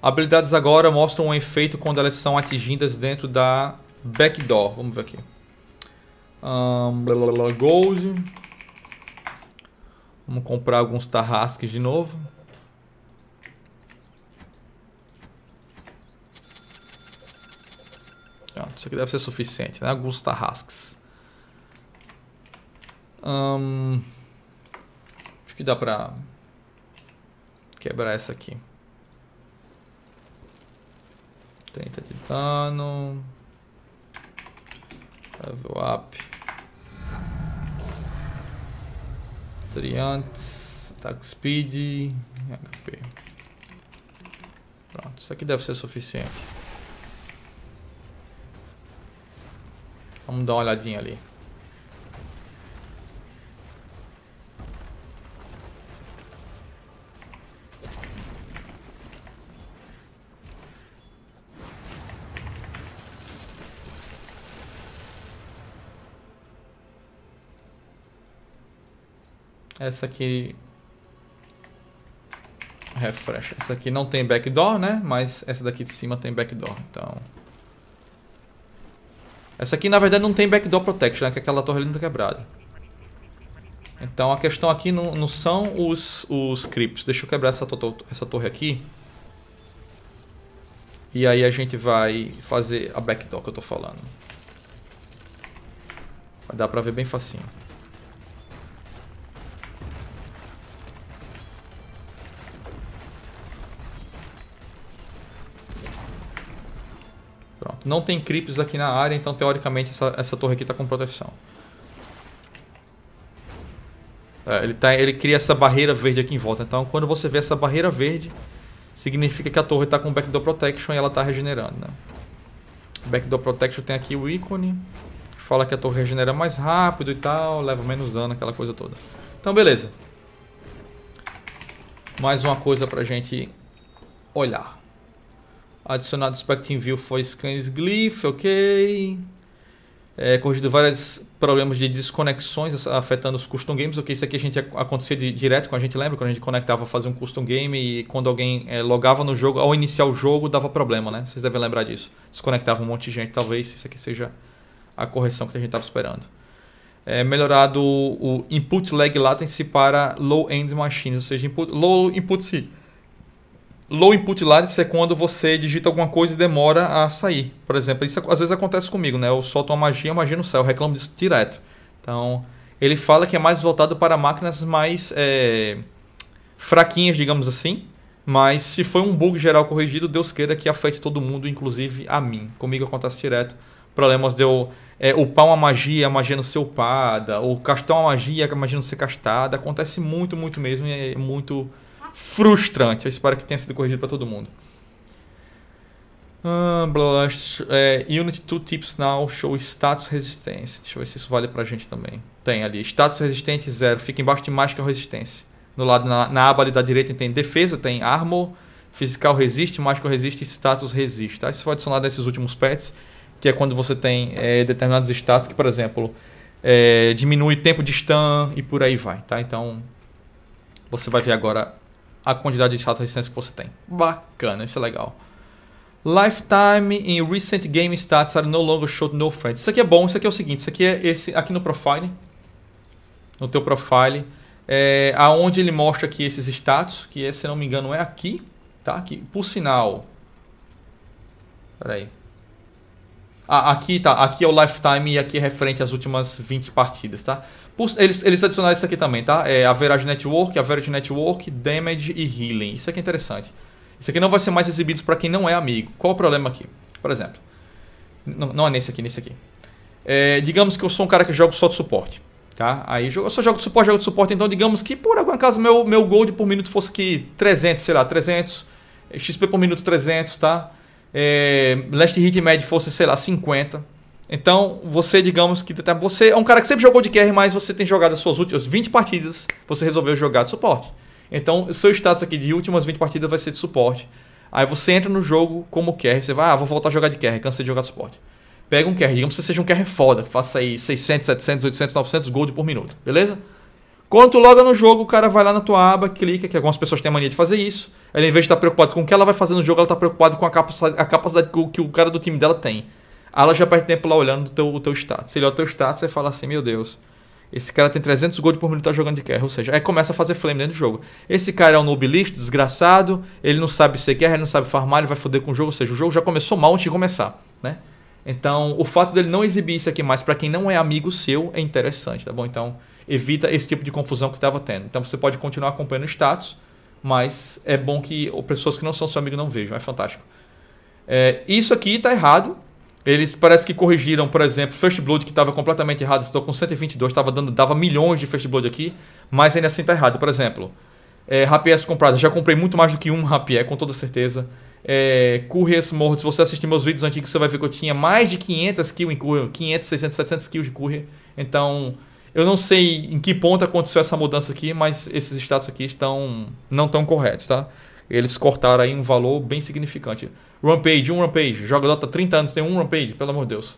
Habilidades agora mostram um efeito quando elas são atingidas dentro da backdoor. Vamos ver aqui. Um, blá, blá, blá, gold. Vamos comprar alguns tarrasques de novo. Pronto, isso aqui deve ser suficiente, né? Alguns tarrasques. Um, acho que dá pra quebrar essa aqui. 30 de dano. Level up. Triantes, ataque speed e HP. Pronto, isso aqui deve ser suficiente. Vamos dar uma olhadinha ali. Essa aqui... Refresh. Essa aqui não tem backdoor, né? Mas essa daqui de cima tem backdoor, então... Essa aqui, na verdade, não tem backdoor protection, né? Que é aquela torre linda quebrada. Então a questão aqui não, não são os, os creeps. Deixa eu quebrar essa, essa torre aqui. E aí a gente vai fazer a backdoor que eu tô falando. Vai dar pra ver bem facinho. Não tem creeps aqui na área, então teoricamente essa, essa torre aqui está com proteção. É, ele, tá, ele cria essa barreira verde aqui em volta. Então quando você vê essa barreira verde, significa que a torre está com backdoor protection e ela está regenerando. Né? Backdoor protection tem aqui o ícone, que fala que a torre regenera mais rápido e tal, leva menos dano, aquela coisa toda. Então beleza. Mais uma coisa pra gente olhar. Adicionado Spectrum View foi Scans Glyph, ok. É, corrigido vários problemas de desconexões afetando os custom games. Ok, isso aqui a gente acontecia de, direto com a gente, lembra? Quando a gente conectava fazer um custom game e quando alguém é, logava no jogo, ao iniciar o jogo dava problema, né? Vocês devem lembrar disso. Desconectava um monte de gente, talvez isso aqui seja a correção que a gente estava esperando. É, melhorado o, input lag latency para low-end machines, ou seja, input, low input seed Low input latency é quando você digita alguma coisa e demora a sair. Por exemplo, isso às vezes acontece comigo, né? Eu solto uma magia, a magia não sai, eu reclamo disso direto. Então, ele fala que é mais voltado para máquinas mais é, fraquinhas, digamos assim. Mas se foi um bug geral corrigido, Deus queira que afete todo mundo, inclusive a mim. Comigo acontece direto. Problemas de eu é, upar uma magia, a magia não ser upada, ou castar uma magia, a magia não ser castada. Acontece muito, muito mesmo e é muito frustrante. Eu espero que tenha sido corrigido para todo mundo. Ah, blá, é, unit 2 tips now show status resistência. Deixa eu ver se isso vale pra gente também. Tem ali, status resistente zero. fica embaixo de mágica resistência. No lado, na, na aba ali da direita tem defesa, tem armor, physical resiste, mágico resiste e status resiste. Tá? Isso foi adicionado nesses últimos pets, que é quando você tem é, determinados status que, por exemplo, é, diminui tempo de stun e por aí vai. Tá? Então, você vai ver agora a quantidade de status resistência que você tem. Bacana, isso é legal. Lifetime in recent game stats are no longer showed no friends. Isso aqui é bom, isso aqui é o seguinte, isso aqui é esse aqui no profile, no teu profile, é aonde ele mostra aqui esses status, que é, se não me engano é aqui, tá? Aqui, por sinal. Pera aí. Ah, aqui tá, aqui é o lifetime e aqui é referente às últimas 20 partidas, tá? Eles, eles adicionaram isso aqui também, tá? É Average Network, Average Network, Damage e Healing. Isso aqui é interessante. Isso aqui não vai ser mais exibido para quem não é amigo. Qual o problema aqui? Por exemplo. Não, não é nesse aqui, nesse aqui. É, digamos que eu sou um cara que joga só de suporte. Tá? Aí eu só jogo de suporte, jogo de suporte. Então, digamos que por algum acaso meu, meu gold por minuto fosse aqui 300, sei lá, 300. É, XP por minuto 300, tá? É, last hit médio fosse, sei lá, 50. Então, você, digamos que tá, você é um cara que sempre jogou de carry, mas você tem jogado as suas últimas 20 partidas, você resolveu jogar de suporte. Então, o seu status aqui de últimas 20 partidas vai ser de suporte. Aí você entra no jogo como carry, você vai, ah, vou voltar a jogar de carry, cansei de jogar de suporte. Pega um carry, digamos que você seja um carry foda, que faça aí 600, 700, 800, 900 gold por minuto, beleza? Quando tu loga no jogo, o cara vai lá na tua aba, clica, que algumas pessoas têm a mania de fazer isso. Ela, em vez de estar tá preocupada com o que ela vai fazer no jogo, ela está preocupada com a capacidade, a capacidade que o cara do time dela tem ela já perde tempo lá olhando o teu, o teu status. Ele olha o teu status e fala assim: Meu Deus, esse cara tem 300 gold por minuto tá jogando de guerra. Ou seja, aí começa a fazer flame dentro do jogo. Esse cara é um nobilista, desgraçado, ele não sabe ser guerra, ele não sabe farmar, ele vai foder com o jogo. Ou seja, o jogo já começou mal antes de começar, né? Então, o fato dele não exibir isso aqui mais para quem não é amigo seu é interessante, tá bom? Então, evita esse tipo de confusão que estava tendo. Então, você pode continuar acompanhando o status, mas é bom que pessoas que não são seu amigo não vejam. É fantástico. É, isso aqui está errado, eles parece que corrigiram, por exemplo, First Blood, que estava completamente errado, estou com 122, tava dando, dava milhões de First Blood aqui, mas ainda assim está errado. Por exemplo, é, Rapiers compradas, já comprei muito mais do que um rapié com toda certeza. É, Couriers se você assistir meus vídeos antigos, você vai ver que eu tinha mais de 500 kills em 500, 600, 700 kills de curry Então, eu não sei em que ponto aconteceu essa mudança aqui, mas esses status aqui estão não tão corretos, tá? Eles cortaram aí um valor bem significante. Rampage, um Rampage. Joga Dota tá 30 anos, tem um Rampage, pelo amor de Deus.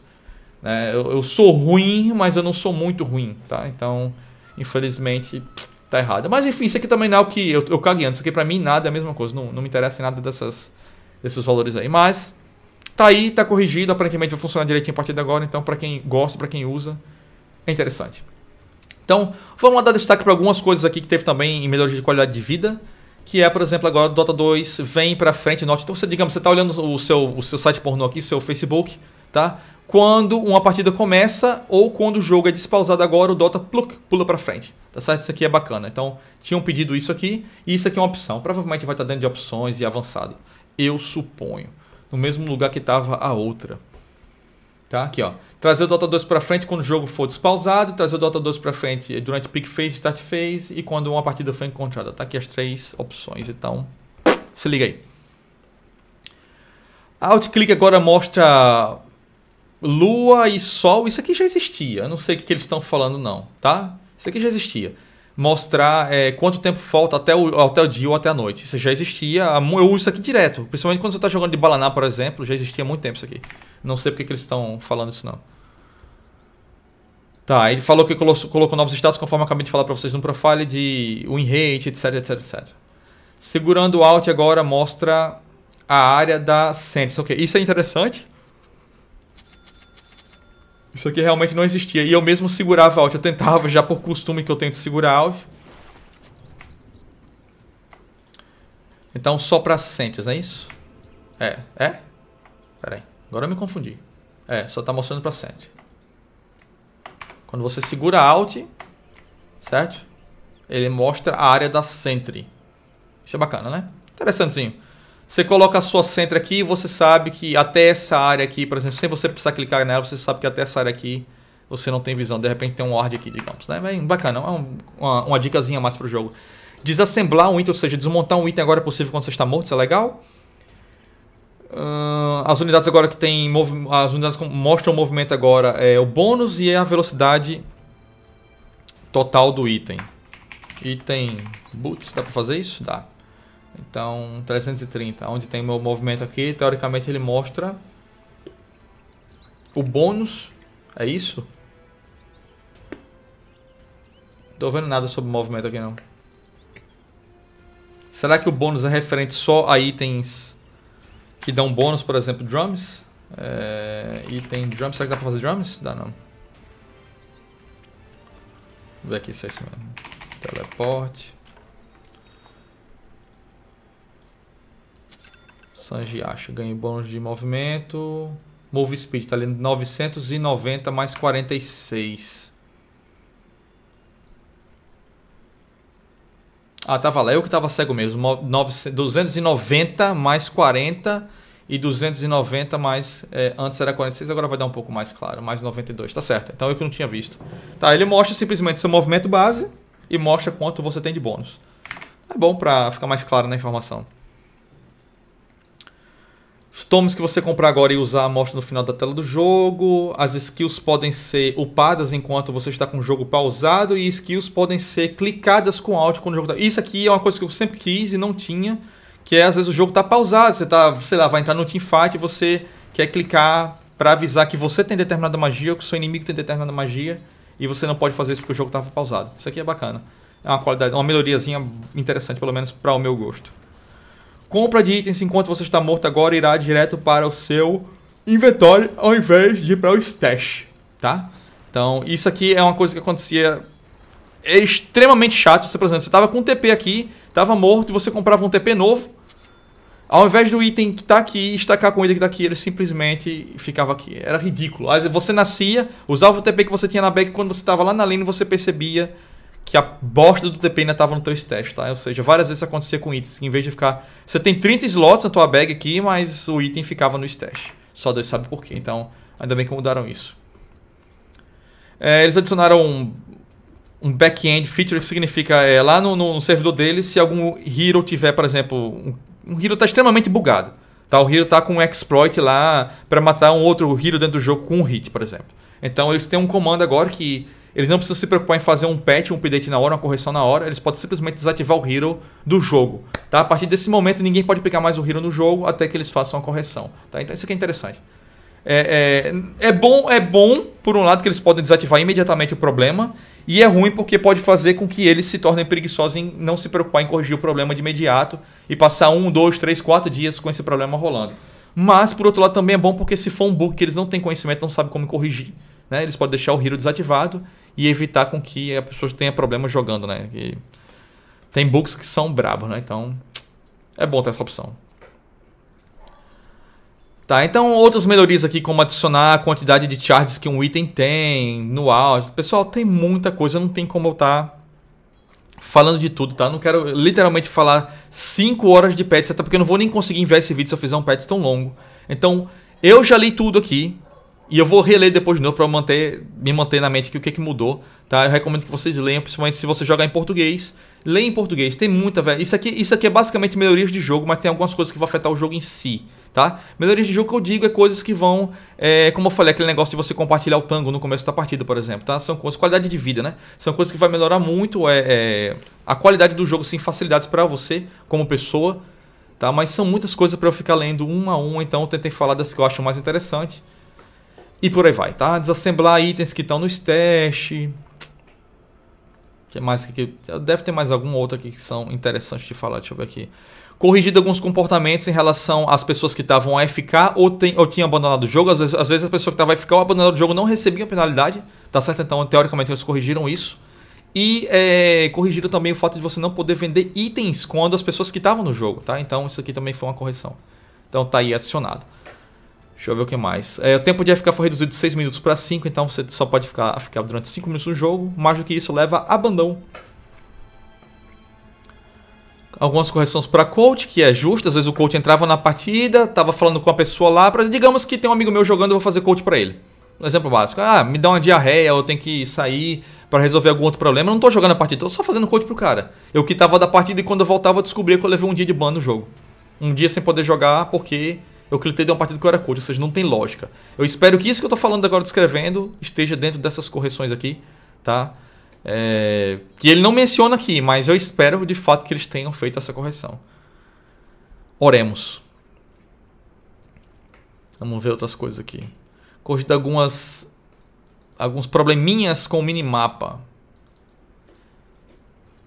É, eu, eu, sou ruim, mas eu não sou muito ruim, tá? Então, infelizmente, tá errado. Mas enfim, isso aqui também não é o que eu, eu caguei antes. Isso aqui pra mim nada é a mesma coisa. Não, não me interessa em nada dessas, desses valores aí. Mas, tá aí, tá corrigido. Aparentemente vai funcionar direitinho a partir de agora. Então, pra quem gosta, pra quem usa, é interessante. Então, vamos dar destaque para algumas coisas aqui que teve também em melhoria de qualidade de vida que é, por exemplo, agora Dota 2 vem para frente, note. Então você, digamos, você está olhando o seu, o seu site pornô aqui, seu Facebook, tá? Quando uma partida começa ou quando o jogo é despausado agora, o Dota pluk, pula para frente. Tá certo? Isso aqui é bacana. Então, tinham pedido isso aqui e isso aqui é uma opção. Provavelmente vai estar tá dentro de opções e avançado. Eu suponho. No mesmo lugar que estava a outra. Tá? Aqui, ó trazer o Dota 2 para frente quando o jogo for despausado, trazer o Dota 2 para frente eh, durante peak phase, start phase e quando uma partida foi encontrada. Tá aqui as três opções, então se liga aí. Outclick agora mostra lua e sol. Isso aqui já existia. Eu não sei o que eles estão falando não, tá? Isso aqui já existia. Mostrar é, quanto tempo falta até o, até o dia ou até a noite. Isso já existia. Eu uso isso aqui direto. Principalmente quando você está jogando de Balaná, por exemplo. Já existia há muito tempo isso aqui. Não sei porque que eles estão falando isso não. Tá, ele falou que colocou, colocou novos status, conforme acabei de falar para vocês no profile, de win rate, etc, etc, etc. Segurando o Alt agora mostra a área da Sense. Ok, isso é interessante. Isso aqui realmente não existia. E eu mesmo segurava Alt. Eu tentava, já por costume que eu tento segurar Alt. Então, só para Senses, é isso? É, é? Pera aí, agora eu me confundi. É, só tá mostrando para Senses. Quando você segura Alt, certo? Ele mostra a área da Sentry. Isso é bacana, né? Interessantezinho. Você coloca a sua Sentry aqui e você sabe que até essa área aqui, por exemplo, sem você precisar clicar nela, você sabe que até essa área aqui você não tem visão. De repente tem um ward aqui, digamos. Né? Bem bacana, é um, uma, uma dicasinha mais pro jogo. Desassemblar um item, ou seja, desmontar um item agora é possível quando você está morto, isso é legal. Uh, as unidades agora que tem as unidades mostram o movimento agora é o bônus e é a velocidade total do item. Item boots, dá para fazer isso? Dá. Então, 330, onde tem meu movimento aqui, teoricamente ele mostra o bônus, é isso? Não tô vendo nada sobre o movimento aqui não. Será que o bônus é referente só a itens que dão bônus, por exemplo, drums. É, e tem drums, será que dá pra fazer drums? Dá não. Vamos ver aqui se é isso mesmo. Teleporte. Sanji acha, ganhei bônus de movimento. Move speed, tá ali 990 mais 46. Ah, tava lá, eu que tava cego mesmo. 290 mais 40 e 290 mais. É, antes era 46, agora vai dar um pouco mais claro, mais 92, tá certo. Então eu que não tinha visto. Tá, ele mostra simplesmente seu movimento base e mostra quanto você tem de bônus. É bom para ficar mais claro na informação. Os tomes que você comprar agora e usar mostram no final da tela do jogo. As skills podem ser upadas enquanto você está com o jogo pausado. E skills podem ser clicadas com alt quando o jogo tá... Isso aqui é uma coisa que eu sempre quis e não tinha. Que é, às vezes, o jogo está pausado. Você tá, sei lá, vai entrar no teamfight e você quer clicar para avisar que você tem determinada magia ou que o seu inimigo tem determinada magia. E você não pode fazer isso porque o jogo estava pausado. Isso aqui é bacana. É uma qualidade, uma melhoriazinha interessante, pelo menos para o meu gosto. Compra de itens enquanto você está morto agora irá direto para o seu inventório ao invés de ir para o stash, tá? Então, isso aqui é uma coisa que acontecia é extremamente chato, você, por exemplo, você tava com um TP aqui, tava morto e você comprava um TP novo. Ao invés do item que tá aqui estacar com o item que tá aqui, ele simplesmente ficava aqui. Era ridículo. Você nascia, usava o TP que você tinha na back quando você tava lá na lane você percebia que a bosta do TP ainda tava no teu stash, tá? Ou seja, várias vezes acontecia com itens, em vez de ficar... Você tem 30 slots na tua bag aqui, mas o item ficava no stash. Só Deus sabe por quê, então ainda bem que mudaram isso. É, eles adicionaram um, um back-end feature, que significa é, lá no, no, servidor deles, se algum hero tiver, por exemplo, um, um hero está extremamente bugado. Tá? O hero está com um exploit lá para matar um outro hero dentro do jogo com um hit, por exemplo. Então eles têm um comando agora que eles não precisam se preocupar em fazer um patch, um update na hora, uma correção na hora. Eles podem simplesmente desativar o hero do jogo. Tá? A partir desse momento, ninguém pode pegar mais o hero no jogo até que eles façam uma correção. Tá? Então isso aqui é interessante. É, é, é, bom, é bom, por um lado, que eles podem desativar imediatamente o problema, e é ruim porque pode fazer com que eles se tornem preguiçosos em não se preocupar em corrigir o problema de imediato e passar um, dois, três, quatro dias com esse problema rolando. Mas, por outro lado, também é bom porque se for um bug que eles não têm conhecimento, não sabem como corrigir, né? eles podem deixar o Hero desativado e evitar com que a pessoa tenha problemas jogando, né? E tem books que são brabos, né? Então é bom ter essa opção. Tá, então outras melhorias aqui, como adicionar a quantidade de charges que um item tem no áudio. Pessoal, tem muita coisa, não tem como eu estar tá falando de tudo, tá? Não quero literalmente falar 5 horas de patch, até porque eu não vou nem conseguir enviar esse vídeo se eu fizer um patch tão longo. Então, eu já li tudo aqui, e eu vou reler depois de novo para manter, me manter na mente que o que, que mudou, tá? Eu recomendo que vocês leiam, principalmente se você jogar em português. Leia em português, tem muita, velho. Isso aqui, isso aqui é basicamente melhorias de jogo, mas tem algumas coisas que vão afetar o jogo em si, tá? Melhorias de jogo que eu digo é coisas que vão, é, como eu falei, aquele negócio de você compartilhar o tango no começo da partida, por exemplo, tá? São coisas, qualidade de vida, né? São coisas que vai melhorar muito é, é a qualidade do jogo, sim, facilidades para você como pessoa, tá? Mas são muitas coisas para eu ficar lendo uma a uma, então eu tentei falar das que eu acho mais interessante. E por aí vai, tá? Desassemblar itens que estão no stash. que mais que Deve ter mais algum outro aqui que são interessantes de falar. Deixa eu ver aqui. Corrigido alguns comportamentos em relação às pessoas que estavam AFK ou, tem, ou tinham abandonado o jogo. Às vezes, às vezes a pessoa que estava AFK ou abandonado o jogo não recebia penalidade, tá certo? Então, teoricamente, eles corrigiram isso. E é, corrigiram também o fato de você não poder vender itens quando as pessoas que estavam no jogo, tá? Então, isso aqui também foi uma correção. Então, tá aí adicionado. Deixa eu ver o que mais. É, o tempo de FK foi reduzido de 6 minutos para 5, então você só pode ficar, ficar durante 5 minutos no jogo. Mais do que isso, leva a bandão. Algumas correções para coach, que é justo. Às vezes o coach entrava na partida, tava falando com a pessoa lá. Pra, digamos que tem um amigo meu jogando, eu vou fazer coach para ele. Um exemplo básico. Ah, me dá uma diarreia, eu tenho que sair para resolver algum outro problema. Eu não tô jogando a partida, tô só fazendo coach pro cara. Eu que tava da partida e quando eu voltava eu descobria que eu levei um dia de ban no jogo. Um dia sem poder jogar porque Euclitei é um partido que eu era curto. ou seja, não tem lógica. Eu espero que isso que eu estou falando agora, descrevendo, esteja dentro dessas correções aqui, tá? É, que ele não menciona aqui, mas eu espero de fato que eles tenham feito essa correção. Oremos. Vamos ver outras coisas aqui. Corrigido algumas alguns probleminhas com o minimapa.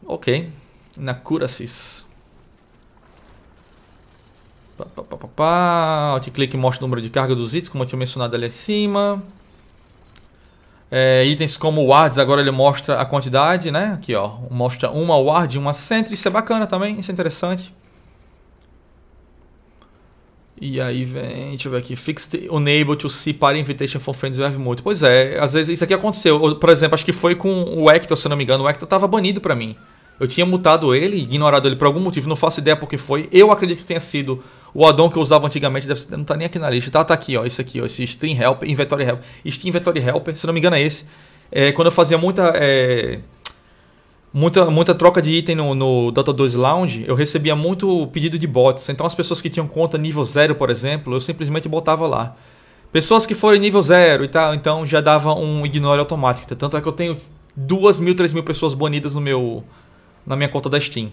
Ok. Na Curacis. Alt-clique mostra o número de carga dos itens, como eu tinha mencionado ali acima. É, itens como wards, agora ele mostra a quantidade, né? Aqui, ó. Mostra uma ward, uma sentry. Isso é bacana também, isso é interessante. E aí vem, deixa eu ver aqui, fixed unable to see party invitation for friends verve muito. Pois é, às vezes isso aqui aconteceu. Por exemplo, acho que foi com o Hector, se eu não me engano. O Hector tava banido pra mim. Eu tinha mutado ele, ignorado ele por algum motivo, não faço ideia porque foi. Eu acredito que tenha sido o addon que eu usava antigamente deve, não tá nem aqui na lista, tá? Tá aqui, ó. Esse aqui, ó. Esse Stream Helper, Inventory Helper. Steam Inventory Helper, se não me engano é esse. É, quando eu fazia muita... É, muita, muita troca de item no, no, Dota 2 Lounge, eu recebia muito pedido de bots. Então as pessoas que tinham conta nível 0, por exemplo, eu simplesmente botava lá. Pessoas que foram nível 0 e tal, então já dava um ignore automático. Tanto é que eu tenho duas mil, três mil pessoas banidas no meu, na minha conta da Steam.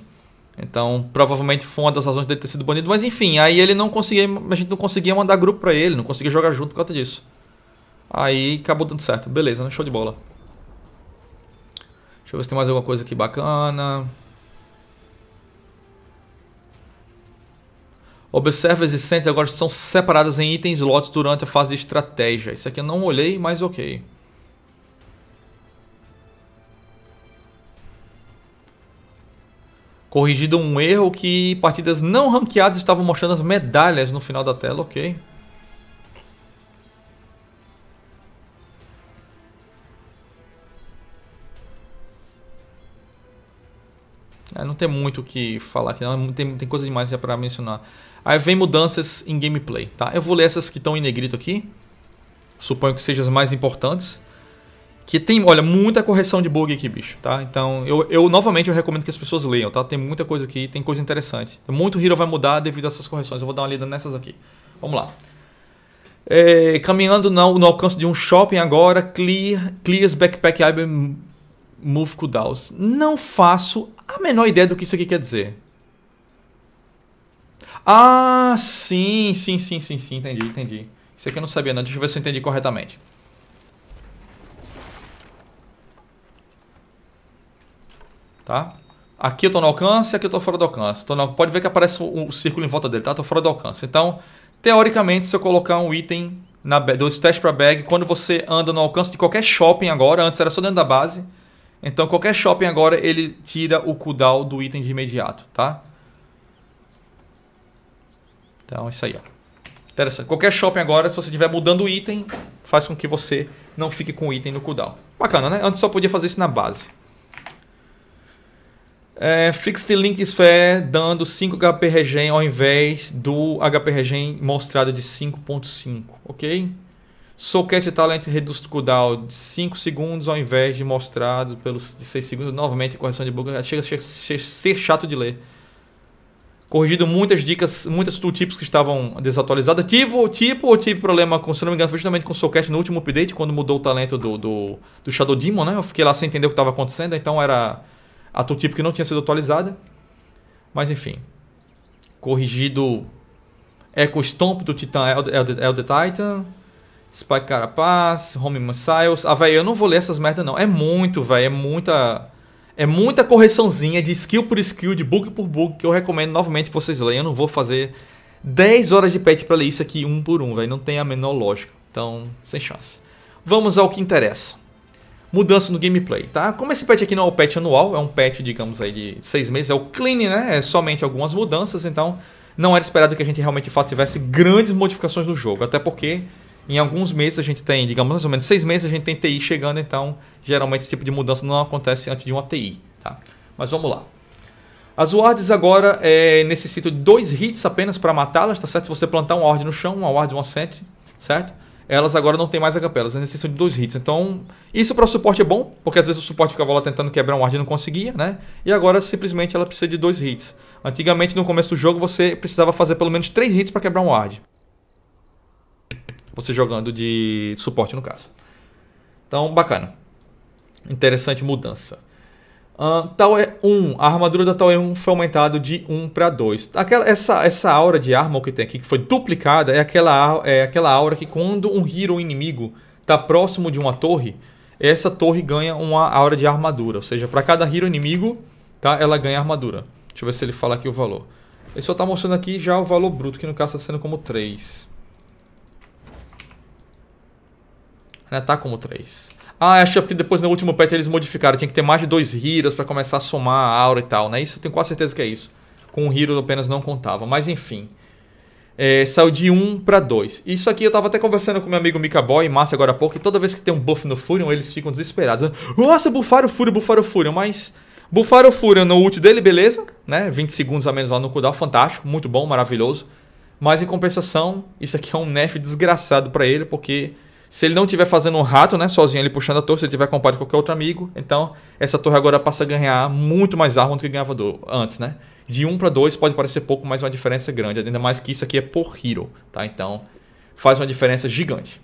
Então, provavelmente foi uma das razões dele ter sido banido. Mas enfim, aí ele não conseguia. A gente não conseguia mandar grupo pra ele, não conseguia jogar junto por causa disso. Aí acabou dando certo. Beleza, né? Show de bola. Deixa eu ver se tem mais alguma coisa aqui bacana. Observas e sentes agora são separadas em itens e lotes durante a fase de estratégia. Isso aqui eu não olhei, mas ok. corrigido um erro que partidas não ranqueadas estavam mostrando as medalhas no final da tela, ok. É, não tem muito o que falar aqui, não. Tem, tem coisa demais já para mencionar. Aí vem mudanças em gameplay, tá? Eu vou ler essas que estão em negrito aqui. Suponho que sejam as mais importantes. Que tem, olha, muita correção de bug aqui, bicho, tá? Então, eu, eu novamente eu recomendo que as pessoas leiam, tá? Tem muita coisa aqui, tem coisa interessante. Então, muito Hero vai mudar devido a essas correções. Eu vou dar uma lida nessas aqui. Vamos lá. É, caminhando no, no, alcance de um shopping agora, clear, clears backpack IBM move cooldowns. Não faço a menor ideia do que isso aqui quer dizer. Ah, sim, sim, sim, sim, sim, entendi, entendi. Isso aqui eu não sabia não, deixa eu ver se eu entendi corretamente. Tá? Aqui eu estou no alcance, aqui eu estou fora do alcance. No... Então, pode ver que aparece um, um círculo em volta dele, tá? Estou fora do alcance. Então, teoricamente, se eu colocar um item na do stash para bag, quando você anda no alcance de qualquer shopping agora, antes era só dentro da base, então qualquer shopping agora ele tira o cooldown do item de imediato, tá? Então, isso aí, ó. Interessante. Qualquer shopping agora, se você estiver mudando o item, faz com que você não fique com o item no cooldown. Bacana, né? Antes só podia fazer isso na base. É, Fixed Link Sphere dando 5 HP regen ao invés do HP regen mostrado de 5.5, ok? Socket Talent Reduced Cooldown de 5 segundos ao invés de mostrado pelos de 6 segundos. Novamente, correção de bug. Chega a ser chato de ler. Corrigido muitas dicas, muitas tooltips que estavam desatualizadas. Tive ou tipo, tive problema com, se não me engano, foi justamente com o Socket no último update, quando mudou o talento do, do, do Shadow Demon, né? Eu fiquei lá sem entender o que estava acontecendo, então era a tooltip que não tinha sido atualizada. Mas enfim, corrigido Echo Stomp do Titan Elder, Elder Titan, Spike Carapace, Home Missiles. Ah, velho, eu não vou ler essas merdas não. É muito, velho, é muita... É muita correçãozinha de skill por skill, de bug por bug, que eu recomendo novamente que vocês leiam. Eu não vou fazer 10 horas de patch para ler isso aqui um por um, velho. Não tem a menor lógica. Então, sem chance. Vamos ao que interessa mudança no gameplay, tá? Como esse patch aqui não é um patch anual, é um patch, digamos aí, de seis meses, é o clean, né? É somente algumas mudanças, então não era esperado que a gente realmente de fato tivesse grandes modificações no jogo, até porque em alguns meses a gente tem, digamos mais ou menos seis meses, a gente tem TI chegando, então geralmente esse tipo de mudança não acontece antes de uma TI, tá? Mas vamos lá. As wards agora é, necessitam de dois hits apenas para matá-las, tá certo? Se você plantar uma ward no chão, uma ward e uma sentry, certo? elas agora não têm mais a capela, elas necessitam de dois hits. Então, isso para o suporte é bom, porque às vezes o suporte ficava lá tentando quebrar um ward e não conseguia, né? E agora simplesmente ela precisa de dois hits. Antigamente, no começo do jogo, você precisava fazer pelo menos três hits para quebrar um ward. Você jogando de suporte, no caso. Então, bacana. Interessante mudança. Uh, tal é 1, a armadura da Tal é 1 foi aumentada de 1 para 2. Aquela, essa, essa aura de arma que tem aqui, que foi duplicada, é aquela, é aquela aura que quando um hero inimigo está próximo de uma torre, essa torre ganha uma aura de armadura. Ou seja, para cada hero inimigo, tá, ela ganha armadura. Deixa eu ver se ele fala aqui o valor. Ele só está mostrando aqui já o valor bruto, que no caso está sendo como 3. está como 3. Ah, acho que depois no último patch eles modificaram. Tinha que ter mais de dois heroes para começar a somar a aura e tal, né? Isso eu tenho quase certeza que é isso. Com um hero apenas não contava. Mas enfim. É, saiu de 1 um para 2. Isso aqui eu tava até conversando com meu amigo Mika Boy e Márcio agora há pouco. E toda vez que tem um buff no Furion, eles ficam desesperados. Né? Nossa, bufaram o Furion, bufaram o Furion. Mas bufaram o Furion no ult dele, beleza. Né? 20 segundos a menos lá no cooldown. Fantástico, muito bom, maravilhoso. Mas em compensação, isso aqui é um nerf desgraçado para ele, porque se ele não estiver fazendo um rato, né, sozinho ele puxando a torre, se ele tiver comparado com qualquer outro amigo, então essa torre agora passa a ganhar muito mais arma do que ganhava do, antes, né? De 1 um para 2 pode parecer pouco, mas uma diferença grande, ainda mais que isso aqui é por hero, tá? Então faz uma diferença gigante.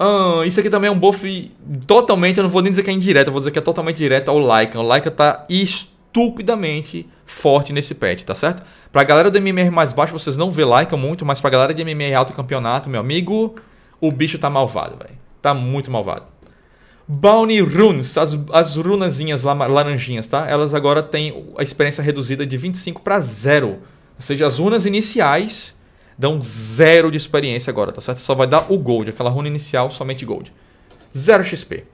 Ah, isso aqui também é um buff totalmente, eu não vou nem dizer que é indireto, eu vou dizer que é totalmente direto ao Lycan. O Lycan tá estupidamente forte nesse patch, tá certo? Pra galera do MMR mais baixo, vocês não vê Lycan muito, mas pra galera de MMR alto campeonato, meu amigo... O bicho tá malvado, velho. Tá muito malvado. Bounty Runes, as, as runazinhas laranjinhas, tá? Elas agora têm a experiência reduzida de 25 para 0. Ou seja, as runas iniciais dão 0 de experiência agora, tá certo? Só vai dar o gold, aquela runa inicial, somente gold. 0 XP.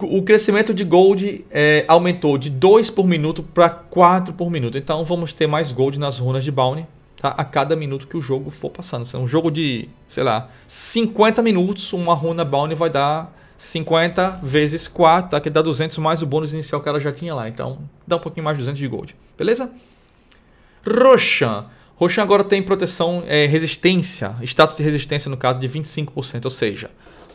O crescimento de gold é, aumentou de 2 por minuto para 4 por minuto. Então vamos ter mais gold nas runas de Bounty tá? a cada minuto que o jogo for passando. Se é um jogo de, sei lá, 50 minutos, uma runa bounty vai dar 50 vezes 4, tá? que dá 200 mais o bônus inicial que ela cara já tinha lá. Então dá um pouquinho mais de 200 de gold, beleza? Roshan. Roshan agora tem proteção, é, resistência, status de resistência no caso de 25%, ou seja,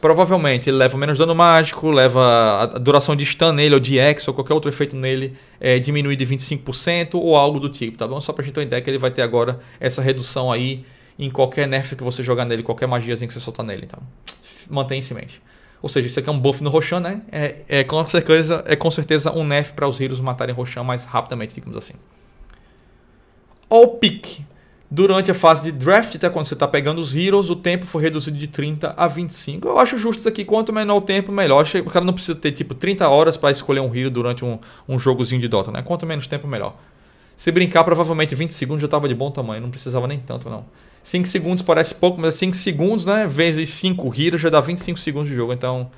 provavelmente ele leva menos dano mágico, leva a duração de stun nele, ou de X, ou qualquer outro efeito nele, é, diminui de 25% ou algo do tipo, tá bom? Só pra gente ter uma ideia que ele vai ter agora essa redução aí em qualquer nerf que você jogar nele, qualquer magiazinha que você soltar nele, então mantém isso em mente. Ou seja, isso aqui é um buff no Roshan, né? É, é, com, certeza, é com certeza um nerf para os heroes matarem Roshan mais rapidamente, digamos assim. Olha o pique. Durante a fase de draft, até tá? quando você está pegando os heroes, o tempo foi reduzido de 30 a 25. Eu acho justo isso aqui, quanto menor o tempo, melhor. O cara não precisa ter tipo 30 horas para escolher um hero durante um, um jogozinho de Dota, né? Quanto menos tempo, melhor. Se brincar, provavelmente 20 segundos já estava de bom tamanho, não precisava nem tanto não. 5 segundos parece pouco, mas 5 segundos, né? Vezes 5 heroes já dá 25 segundos de jogo, então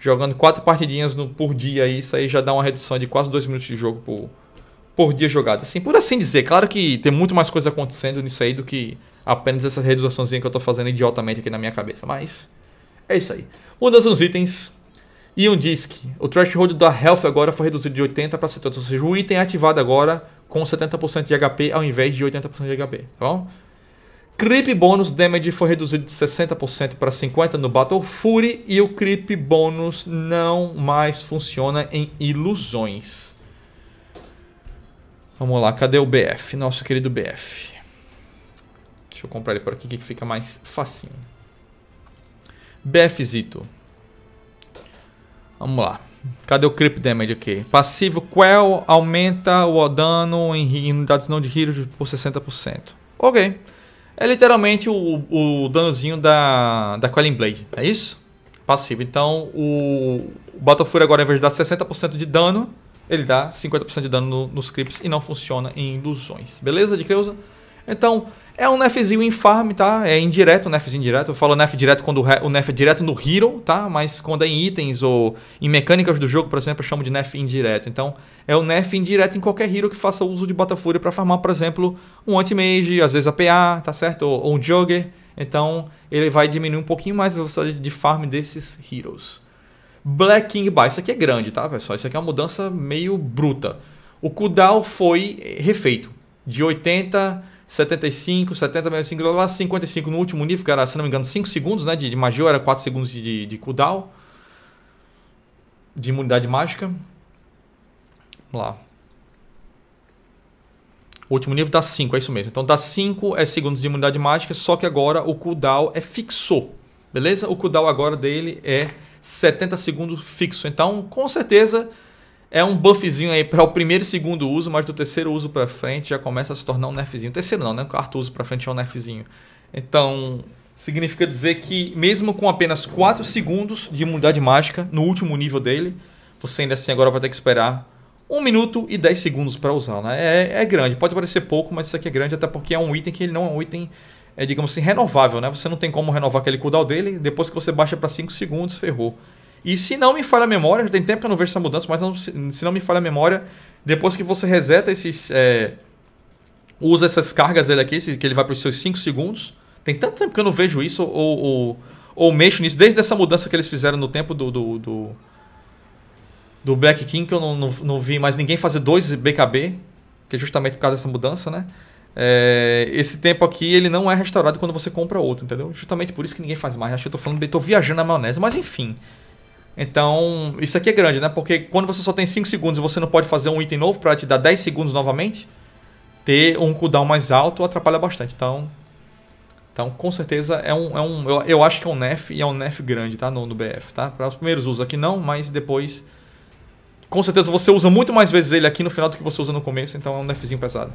jogando 4 partidinhas no, por dia aí, isso aí já dá uma redução de quase 2 minutos de jogo por por dia jogado, assim, por assim dizer. Claro que tem muito mais coisa acontecendo nisso aí do que apenas essa reduçãozinha que eu tô fazendo idiotamente aqui na minha cabeça, mas é isso aí. Mudança nos itens e um disc. O threshold da health agora foi reduzido de 80 para 70, ou seja, o item ativado agora com 70% de HP ao invés de 80% de HP, tá bom? Creep bônus damage foi reduzido de 60% para 50% no Battle Fury e o creep bônus não mais funciona em ilusões. Vamos lá, cadê o BF? Nosso querido BF. Deixa eu comprar ele por aqui que fica mais facinho. BFzito. Vamos lá. Cadê o creep damage aqui? Passivo Quell aumenta o dano em unidades não de heroes por 60%. Ok. É literalmente o, o danozinho da, da Quelling Blade, é isso? Passivo. Então o, o Battlefield agora, ao invés de dar 60% de dano, ele dá 50% de dano no, nos creeps e não funciona em ilusões. Beleza, de Creuza? Então, é um nerfzinho em farm, tá? É indireto, um nerfzinho indireto. Eu falo nerf direto quando o nerf é direto no hero, tá? Mas quando é em itens ou em mecânicas do jogo, por exemplo, eu chamo de nerf indireto. Então, é um nerf indireto em qualquer hero que faça uso de Botafúria para farmar, por exemplo, um anti-mage, às vezes a PA, tá certo? Ou, ou um Jogger. Então, ele vai diminuir um pouquinho mais a velocidade de farm desses heroes. Black King Bai, isso aqui é grande, tá, pessoal? Isso aqui é uma mudança meio bruta. O cooldown foi refeito de 80, 75, 70, 75, lá 55 no último nível, que era, se não me engano, 5 segundos, né? De, de magia era 4 segundos de, de cooldown. De imunidade mágica. Vamos lá. O último nível dá 5, é isso mesmo. Então dá 5 é segundos de imunidade mágica, só que agora o cooldown é fixo. Beleza? O cooldown agora dele é 70 segundos fixo. Então, com certeza, é um buffzinho aí para o primeiro e segundo uso, mas do terceiro uso para frente já começa a se tornar um nerfzinho. terceiro não, né? O quarto uso para frente é um nerfzinho. Então, significa dizer que mesmo com apenas 4 segundos de imunidade mágica no último nível dele, você ainda assim agora vai ter que esperar 1 minuto e 10 segundos para usar, né? É, é grande, pode parecer pouco, mas isso aqui é grande até porque é um item que ele não é um item é, digamos assim, renovável, né? Você não tem como renovar aquele cooldown dele, depois que você baixa para 5 segundos, ferrou. E se não me falha a memória, já tem tempo que eu não vejo essa mudança, mas não, se, não me falha a memória, depois que você reseta esses. É, usa essas cargas dele aqui, que ele vai para os seus 5 segundos. Tem tanto tempo que eu não vejo isso, ou, ou, ou mexo nisso, desde essa mudança que eles fizeram no tempo do. do, do, do Black King, que eu não, não, não vi mais ninguém fazer dois BKB, que é justamente por causa dessa mudança, né? é, esse tempo aqui ele não é restaurado quando você compra outro, entendeu? Justamente por isso que ninguém faz mais. Acho que eu tô falando, bem tô viajando na maionese, mas enfim. Então, isso aqui é grande, né? Porque quando você só tem 5 segundos e você não pode fazer um item novo para te dar 10 segundos novamente, ter um cooldown mais alto atrapalha bastante. Então, então com certeza é um. É um eu, eu acho que é um nef e é um nef grande, tá? No, no BF, tá? Para os primeiros usos aqui não, mas depois. Com certeza você usa muito mais vezes ele aqui no final do que você usa no começo, então é um nefzinho pesado.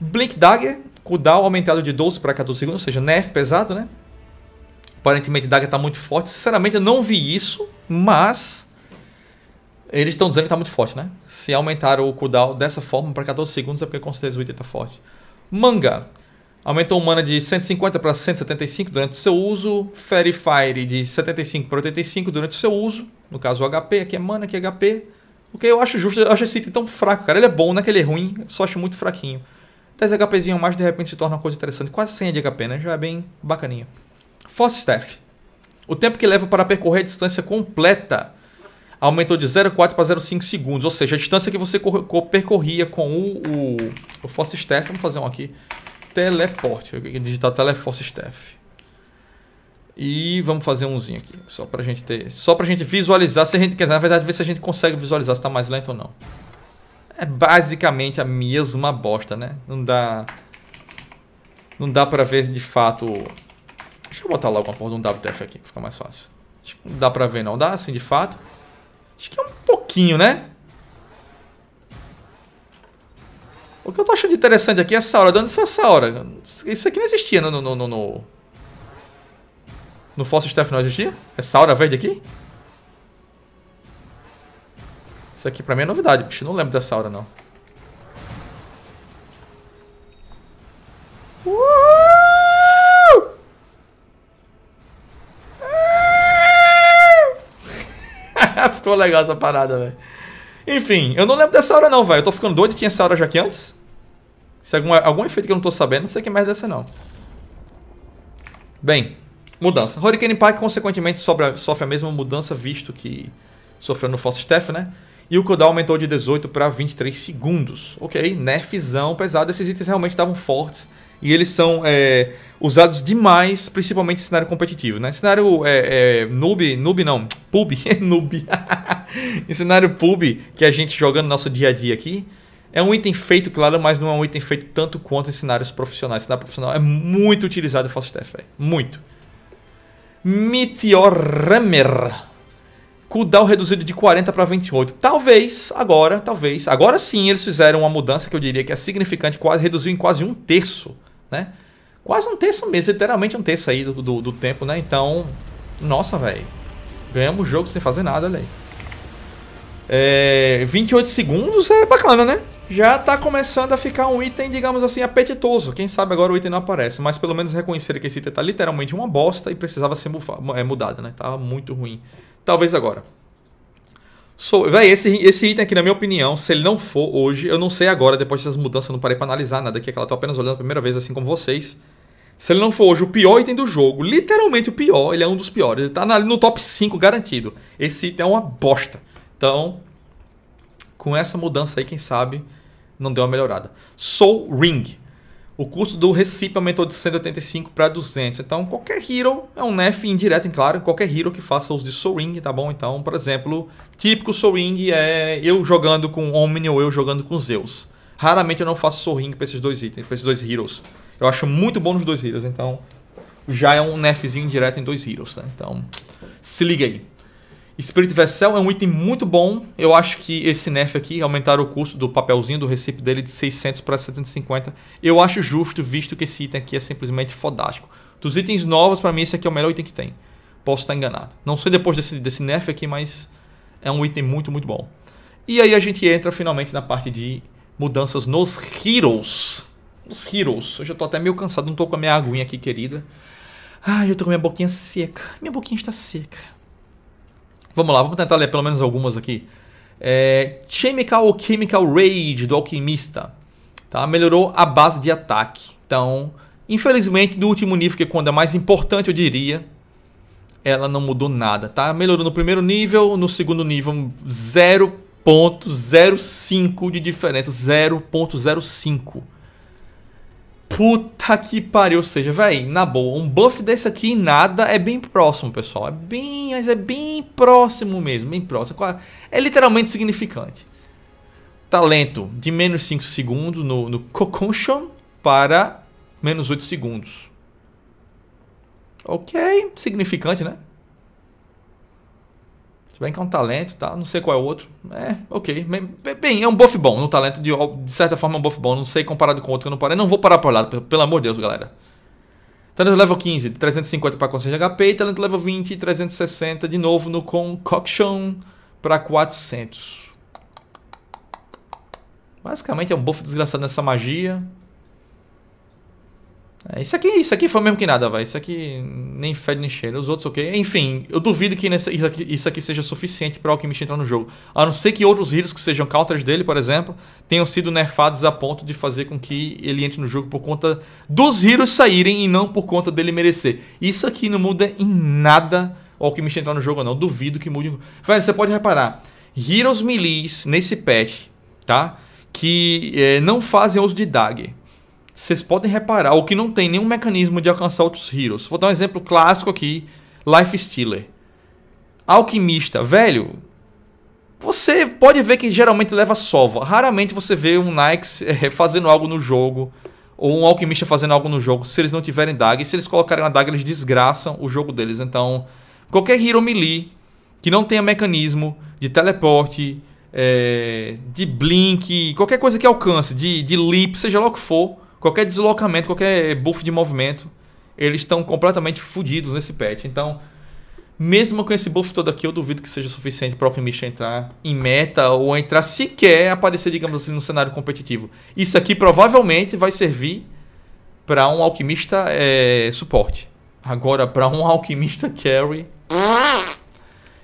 Blink Dagger, cooldown aumentado de 12 para 14 segundos, ou seja, nerf pesado, né? Aparentemente Dagger está muito forte. Sinceramente, eu não vi isso, mas eles estão dizendo que está muito forte, né? Se aumentaram o cooldown dessa forma para 14 segundos é porque com certeza o item está forte. Manga. Aumentou o mana de 150 para 175 durante seu uso. Fairy Fire de 75 para 85 durante seu uso. No caso, o HP. Aqui é mana, aqui é HP. O que eu acho justo. Eu acho esse item tão fraco, cara. Ele é bom, não é que ele é ruim. Eu só acho muito fraquinho. 10 HPzinho mais de repente se torna uma coisa interessante. Quase 100 de HP, né? Já é bem bacaninha. Force Staff. O tempo que leva para percorrer a distância completa aumentou de 0,4 para 0,5 segundos. Ou seja, a distância que você percorria com o, o, o Force Staff. Vamos fazer um aqui. Teleporte. Eu digitar Teleforce Staff. E vamos fazer umzinho aqui. Só a gente ter. Só a gente visualizar. Se a gente, quer dizer, na verdade, ver se a gente consegue visualizar se está mais lento ou não. É basicamente a mesma bosta, né? Não dá... Não dá pra ver de fato... Deixa eu botar logo uma porra de um WTF aqui, fica mais fácil. Acho que não dá pra ver não, dá assim de fato. Acho que é um pouquinho, né? O que eu tô achando interessante aqui é essa hora. De onde é essa hora? Isso aqui não existia no... No, no, no, no Fossil Staff não existia? Essa hora verde aqui? Isso aqui pra mim é novidade, bicho. Não lembro dessa hora, não. Ficou legal essa parada, velho. Enfim, eu não lembro dessa hora não, velho. Eu tô ficando doido que tinha essa hora já aqui antes. Se algum, algum efeito que eu não tô sabendo, não sei que merda é essa não. Bem, mudança. Hurricane Pike, consequentemente, sobra, sofre a mesma mudança, visto que sofreu no False Staff, né? E o cooldown aumentou de 18 para 23 segundos. Ok, nerfzão pesado. Esses itens realmente estavam fortes. E eles são é, usados demais, principalmente em cenário competitivo, né? Cenário é, é, noob, noob não, pub, noob. em cenário pub, que a gente joga no nosso dia a dia aqui, é um item feito, claro, mas não é um item feito tanto quanto em cenários profissionais. Cenário profissional é muito utilizado em False Staff, véio. muito. Meteor Rammer cooldown reduzido de 40 para 28. Talvez, agora, talvez. Agora sim eles fizeram uma mudança que eu diria que é significante, quase reduziu em quase um terço, né? Quase um terço mesmo, literalmente um terço aí do, do, do tempo, né? Então, nossa, velho. Ganhamos o jogo sem fazer nada, olha aí. É, 28 segundos é bacana, né? Já tá começando a ficar um item, digamos assim, apetitoso. Quem sabe agora o item não aparece, mas pelo menos reconheceram que esse item tá literalmente uma bosta e precisava ser é, mudado, né? Tava muito ruim talvez agora. So, véi, esse, esse item aqui, na minha opinião, se ele não for hoje, eu não sei agora, depois dessas mudanças, eu não parei pra analisar nada aqui, é que ela tô tá apenas olhando a primeira vez, assim como vocês. Se ele não for hoje o pior item do jogo, literalmente o pior, ele é um dos piores. Ele tá no top 5 garantido. Esse item é uma bosta. Então, com essa mudança aí, quem sabe, não deu uma melhorada. Soul Ring. O custo do Recipe aumentou de 185 para 200. Então, qualquer hero é um nerf indireto, em claro, qualquer hero que faça uso de soaring, Ring, tá bom? Então, por exemplo, típico soaring Ring é eu jogando com Omni ou eu jogando com Zeus. Raramente eu não faço soaring Ring para esses dois itens, para esses dois heroes. Eu acho muito bom nos dois heroes, então já é um nerfzinho indireto em dois heroes, né? Então, se liga aí. Spirit Vessel é um item muito bom. Eu acho que esse nerf aqui, aumentar o custo do papelzinho, do recipe dele de 600 para 750. Eu acho justo, visto que esse item aqui é simplesmente fodástico. Dos itens novos, para mim, esse aqui é o melhor item que tem. Posso estar enganado. Não sei depois desse, desse nerf aqui, mas é um item muito, muito bom. E aí a gente entra finalmente na parte de mudanças nos Heroes. Os Heroes. Eu já tô até meio cansado, não tô com a minha aguinha aqui, querida. Ai, eu tô com minha boquinha seca. Minha boquinha está seca. Vamos lá, vamos tentar ler pelo menos algumas aqui. É, Chemical Chemical Rage do Alquimista. Tá? Melhorou a base de ataque. Então, infelizmente, do último nível, que é quando é mais importante, eu diria, ela não mudou nada. Tá? Melhorou no primeiro nível, no segundo nível, 0.05 de diferença. 0.05. Puta que pariu, ou seja, véi, na boa, um buff desse aqui em nada é bem próximo, pessoal. É bem, mas é bem próximo mesmo, bem próximo. É, é literalmente significante. Talento de menos 5 segundos no, no para menos 8 segundos. Ok, significante, né? Se bem que é um talento, tá? Não sei qual é o outro. É, ok. Bem, é um buff bom. No um talento, de, de, certa forma, é um buff bom. Não sei comparado com outro que eu não parei. Não vou parar por lado, pelo amor de Deus, galera. Talento level 15, 350 para conselho de HP. E talento level 20, 360 de novo no Concoction para 400. Basicamente é um buff desgraçado nessa magia. É, isso aqui, isso aqui foi mesmo que nada, vai. Isso aqui nem fede nem cheira. Os outros, ok. Enfim, eu duvido que nessa, isso, aqui, isso aqui seja suficiente para o Alquimista entrar no jogo. A não ser que outros heroes que sejam counters dele, por exemplo, tenham sido nerfados a ponto de fazer com que ele entre no jogo por conta dos heroes saírem e não por conta dele merecer. Isso aqui não muda em nada o Alquimista entrar no jogo, não. Duvido que mude. Velho, você pode reparar. Heroes melees nesse patch, tá? Que é, não fazem uso de dagger vocês podem reparar o que não tem nenhum mecanismo de alcançar outros heroes. Vou dar um exemplo clássico aqui, Life Stealer. Alquimista, velho, você pode ver que geralmente leva sova. Raramente você vê um Nyx eh, fazendo algo no jogo ou um alquimista fazendo algo no jogo se eles não tiverem daga. E se eles colocarem a daga, eles desgraçam o jogo deles. Então, qualquer hero melee que não tenha mecanismo de teleporte, é, de blink, qualquer coisa que alcance, de, de leap, seja lá o que for, Qualquer deslocamento, qualquer buff de movimento, eles estão completamente fodidos nesse patch. Então, mesmo com esse buff todo aqui, eu duvido que seja suficiente para o Alquimista entrar em meta ou entrar sequer aparecer, digamos assim, no cenário competitivo. Isso aqui provavelmente vai servir para um Alquimista é, suporte. Agora, para um Alquimista carry,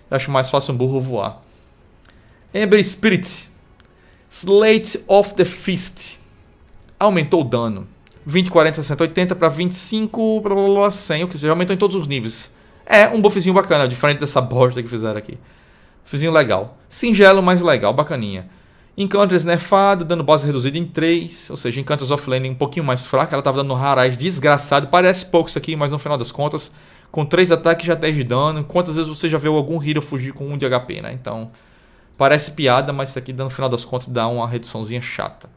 acho mais fácil um burro voar. Ember Spirit, Slate of the Fist aumentou o dano. 20, 40, 60, 80 para 25, blá, blá, blá, 100, o que seja, aumentou em todos os níveis. É um buffzinho bacana, diferente dessa bosta que fizeram aqui. Buffzinho legal. Singelo, mas legal, bacaninha. Encounters nerfado, dando base reduzida em 3, ou seja, Encounters offlane um pouquinho mais fraca, ela estava dando rarais desgraçado, parece pouco isso aqui, mas no final das contas, com 3 ataques já 10 de dano, quantas vezes você já viu algum hero fugir com 1 de HP, né? Então, parece piada, mas isso aqui no final das contas dá uma reduçãozinha chata.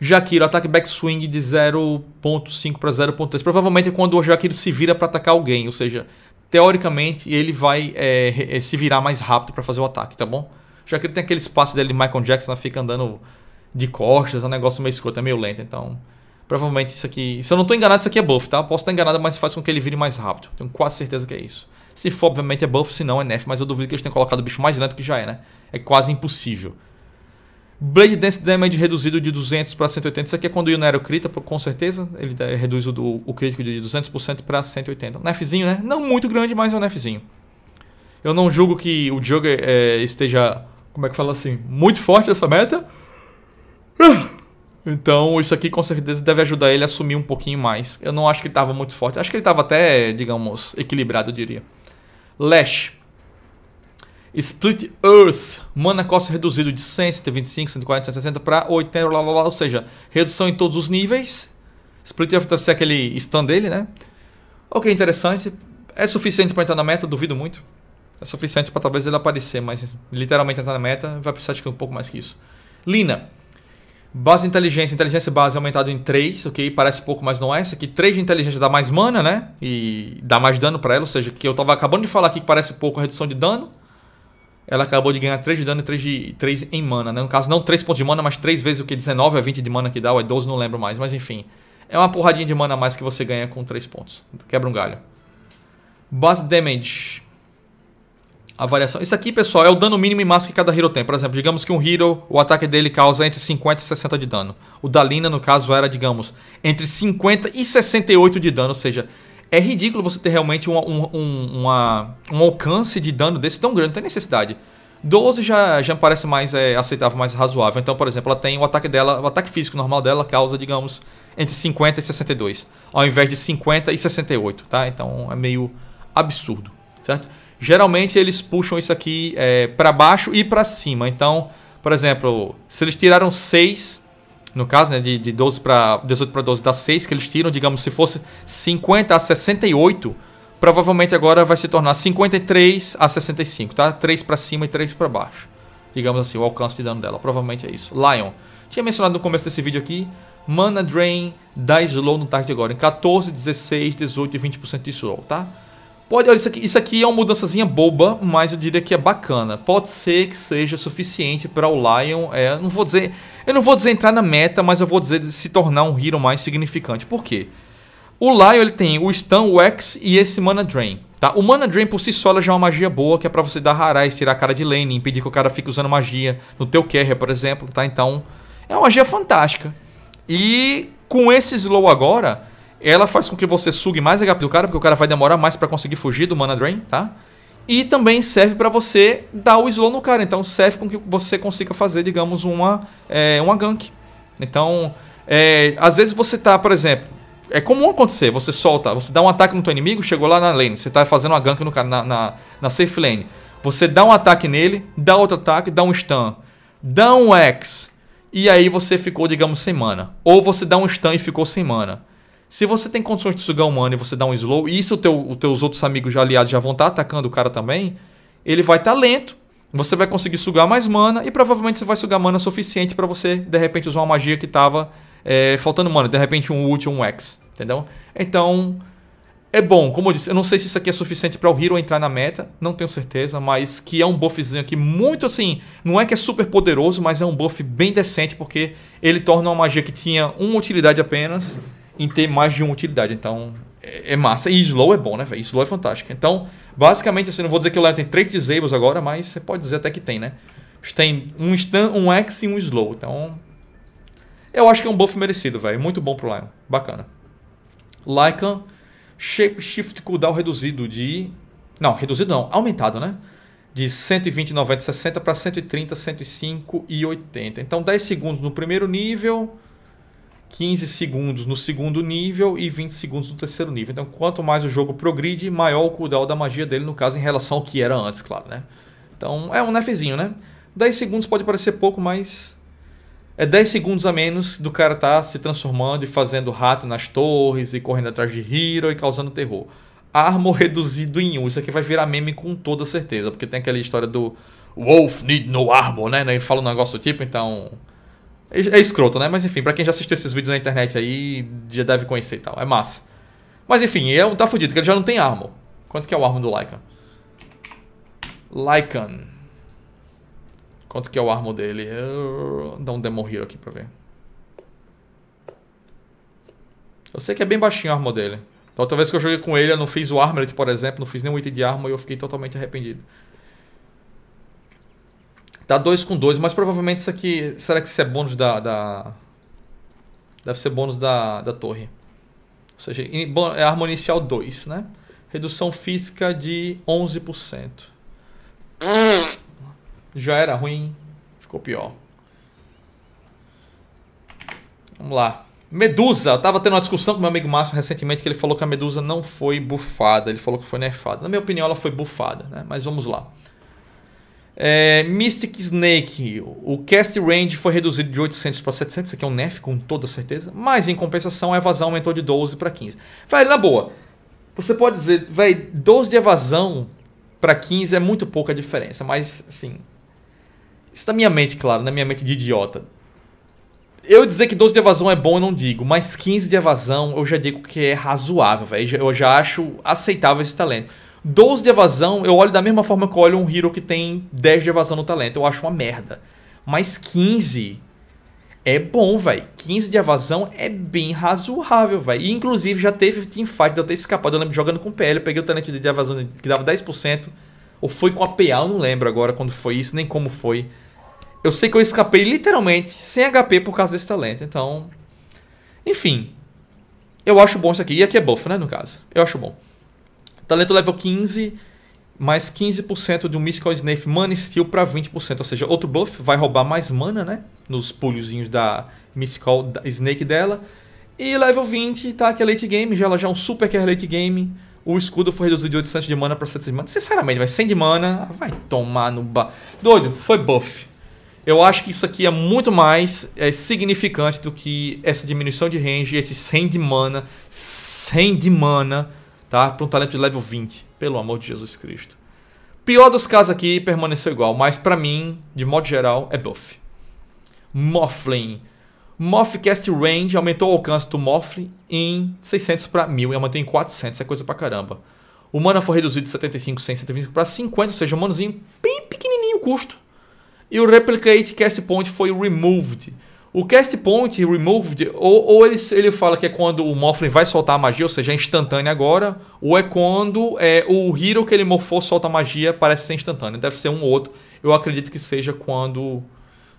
Jaquiro, ataque backswing de 0.5 para 0.3. Provavelmente é quando o Jaquiro se vira para atacar alguém, ou seja, teoricamente ele vai é, é se virar mais rápido para fazer o ataque, tá bom? Jaquiro tem aquele espaço dele de Michael Jackson, né, fica andando de costas, é um negócio meio escuro, é meio lento, então... Provavelmente isso aqui... Se eu não estou enganado, isso aqui é buff, tá? Posso estar enganado, mas faz com que ele vire mais rápido. Tenho quase certeza que é isso. Se for, obviamente é buff, se não é nerf, mas eu duvido que eles tenham colocado o bicho mais lento que já é, né? É quase impossível. Blade Dance Damage reduzido de 200 para 180. Isso aqui é quando o Yunero crita, com certeza. Ele reduz o, o crítico de 200% para 180. Nefzinho, né? Não muito grande, mas é um nefzinho. Eu não julgo que o Jogger é, esteja, como é que fala assim, muito forte nessa meta. Ah! Então, isso aqui com certeza deve ajudar ele a assumir um pouquinho mais. Eu não acho que ele estava muito forte. Acho que ele estava até, digamos, equilibrado, eu diria. Lash. Split Earth, mana costa reduzido de 100, 125, 140, 160 para 80, blá, blá, blá, ou seja, redução em todos os níveis. Split Earth deve ser aquele stun dele, né? Ok, interessante. É suficiente para entrar na meta, duvido muito. É suficiente para talvez ele aparecer, mas literalmente entrar na meta vai precisar de um pouco mais que isso. Lina. Base de inteligência, inteligência base aumentado em 3, ok? Parece pouco, mas não é. Isso aqui, 3 de inteligência dá mais mana, né? E dá mais dano para ela, ou seja, que eu tava acabando de falar aqui que parece pouco a redução de dano ela acabou de ganhar 3 de dano e 3, de, 3 em mana, né? No caso, não 3 pontos de mana, mas 3 vezes o que? 19 a 20 de mana que dá, ou é 12, não lembro mais. Mas enfim, é uma porradinha de mana a mais que você ganha com 3 pontos. Quebra um galho. Base damage. A variação. Isso aqui, pessoal, é o dano mínimo e máximo que cada hero tem. Por exemplo, digamos que um hero, o ataque dele causa entre 50 e 60 de dano. O Dalina, no caso, era, digamos, entre 50 e 68 de dano, ou seja, é ridículo você ter realmente um, um, um, uma, um alcance de dano desse tão grande, não tem necessidade. 12 já, já parece mais é, aceitável, mais razoável. Então, por exemplo, ela tem o ataque dela, o ataque físico normal dela causa, digamos, entre 50 e 62, ao invés de 50 e 68, tá? Então é meio absurdo, certo? Geralmente eles puxam isso aqui é, para baixo e para cima. Então, por exemplo, se eles tiraram 6, no caso, né, de, de 12 para 18 para 12 dá 6 que eles tiram, digamos, se fosse 50 a 68, provavelmente agora vai se tornar 53 a 65, tá? 3 para cima e 3 para baixo. Digamos assim, o alcance de dano dela, provavelmente é isso. Lion, tinha mencionado no começo desse vídeo aqui, Mana Drain dá slow no target agora, em 14, 16, 18 e 20% de slow, tá? Pode, olha, isso aqui, isso aqui é uma mudançazinha boba, mas eu diria que é bacana. Pode ser que seja suficiente para o Lion, é, não vou dizer, eu não vou dizer entrar na meta, mas eu vou dizer se tornar um hero mais significante. Por quê? O Lion ele tem o Stun, o X e esse Mana Drain. Tá? O Mana Drain por si só já é uma magia boa, que é para você dar rarais, tirar a cara de lane, impedir que o cara fique usando magia no teu carrier, por exemplo. Tá? Então, é uma magia fantástica. E com esse slow agora, ela faz com que você sugue mais HP do cara, porque o cara vai demorar mais para conseguir fugir do Mana Drain, tá? E também serve para você dar o slow no cara. Então serve com que você consiga fazer, digamos, uma, é, uma gank. Então, é, às vezes você tá, por exemplo, é comum acontecer, você solta, você dá um ataque no teu inimigo, chegou lá na lane, você tá fazendo uma gank no cara, na, na, na safe lane. Você dá um ataque nele, dá outro ataque, dá um stun, dá um X, e aí você ficou, digamos, sem mana. Ou você dá um stun e ficou sem mana. Se você tem condições de sugar um mana e você dá um slow, e isso o teu, os teus outros amigos já aliados já vão estar tá atacando o cara também, ele vai estar tá lento, você vai conseguir sugar mais mana e provavelmente você vai sugar mana suficiente para você, de repente, usar uma magia que estava é, faltando mana. De repente, um ult, um X, entendeu? Então, é bom. Como eu disse, eu não sei se isso aqui é suficiente para o Hero entrar na meta, não tenho certeza, mas que é um buffzinho aqui muito assim... Não é que é super poderoso, mas é um buff bem decente, porque ele torna uma magia que tinha uma utilidade apenas em ter mais de uma utilidade. Então, é, é massa. E slow é bom, né, velho? Slow é fantástico. Então, basicamente, assim, não vou dizer que o Lion tem três disables agora, mas você pode dizer até que tem, né? Tem um stun, um X e um slow. Então, eu acho que é um buff merecido, velho. Muito bom pro Lion. Bacana. Lycan, Shape Shift Cooldown reduzido de... Não, reduzido não. Aumentado, né? de 120, 90, 60 para 130, 105 e 80. Então 10 segundos no primeiro nível, 15 segundos no segundo nível e 20 segundos no terceiro nível. Então, quanto mais o jogo progride, maior o cooldown da magia dele, no caso, em relação ao que era antes, claro, né? Então, é um nefezinho, né? 10 segundos pode parecer pouco, mas é 10 segundos a menos do cara estar tá se transformando e fazendo rato nas torres e correndo atrás de Hero e causando terror. Armor reduzido em 1. Isso aqui vai virar meme com toda certeza, porque tem aquela história do Wolf need no armor, né? Ele fala um negócio do tipo, então é, é escroto, né? Mas enfim, pra quem já assistiu esses vídeos na internet aí, já deve conhecer e tal. É massa. Mas enfim, é, tá fudido, que ele já não tem arma. Quanto que é o arma do Lycan? Lycan. Quanto que é o arma dele? Dá um Demon Hero aqui pra ver. Eu sei que é bem baixinho o arma dele. Da outra vez que eu joguei com ele, eu não fiz o armlet, por exemplo, não fiz nenhum item de arma e eu fiquei totalmente arrependido. Dá tá 2 com 2, mas provavelmente isso aqui... Será que isso é bônus da... da... Deve ser bônus da, da torre. Ou seja, é harmonia inicial 2, né? Redução física de 11%. Já era ruim, ficou pior. Vamos lá. Medusa. Eu tava tendo uma discussão com meu amigo Márcio recentemente que ele falou que a Medusa não foi bufada. Ele falou que foi nerfada. Na minha opinião, ela foi bufada, né? Mas vamos lá. É, Mystic Snake, o cast range foi reduzido de 800 para 700, isso aqui é um nerf com toda certeza, mas em compensação a evasão aumentou de 12 para 15. Velho, na boa, você pode dizer, vai, 12 de evasão para 15 é muito pouca diferença, mas assim, isso na minha mente, claro, na minha mente de idiota. Eu dizer que 12 de evasão é bom, eu não digo, mas 15 de evasão eu já digo que é razoável, véio, eu já acho aceitável esse talento. 12 de evasão, eu olho da mesma forma que eu olho um hero que tem 10 de evasão no talento. Eu acho uma merda. Mas 15 é bom, velho. 15 de evasão é bem razoável, velho. E inclusive já teve teamfight de eu ter escapado. Eu lembro jogando com PL, eu peguei o talento de evasão que dava 10%. Ou foi com a PA, eu não lembro agora quando foi isso, nem como foi. Eu sei que eu escapei literalmente sem HP por causa desse talento, então. Enfim. Eu acho bom isso aqui. E aqui é buff, né, no caso. Eu acho bom. Talento level 15, mais 15% de um Mystical Snake Mana Steel para 20%. Ou seja, outro buff vai roubar mais mana, né? Nos pulhozinhos da Mystical Snake dela. E level 20, tá? Que é late game, já ela já é um super que é late game. O escudo foi reduzido de 800 de mana para 700 de mana. Sinceramente, vai 100 de mana, vai tomar no ba... Doido, foi buff. Eu acho que isso aqui é muito mais é, significante do que essa diminuição de range, esse 100 de mana, 100 de mana tá? Para um talento de level 20, pelo amor de Jesus Cristo. Pior dos casos aqui permaneceu igual, mas para mim, de modo geral, é buff. Moflin. Morphcast Range aumentou o alcance do Morph em 600 para 1000 e aumentou em 400, é coisa pra caramba. O mana foi reduzido de 75, 100, 125 para 50, ou seja, um manozinho bem pequenininho o custo. E o Replicate Cast Point foi removed o cast point removed, ou, ou ele, ele fala que é quando o Morphlin vai soltar a magia, ou seja, é instantânea agora, ou é quando é, o hero que ele morfou solta a magia, parece ser instantâneo. Deve ser um ou outro. Eu acredito que seja quando.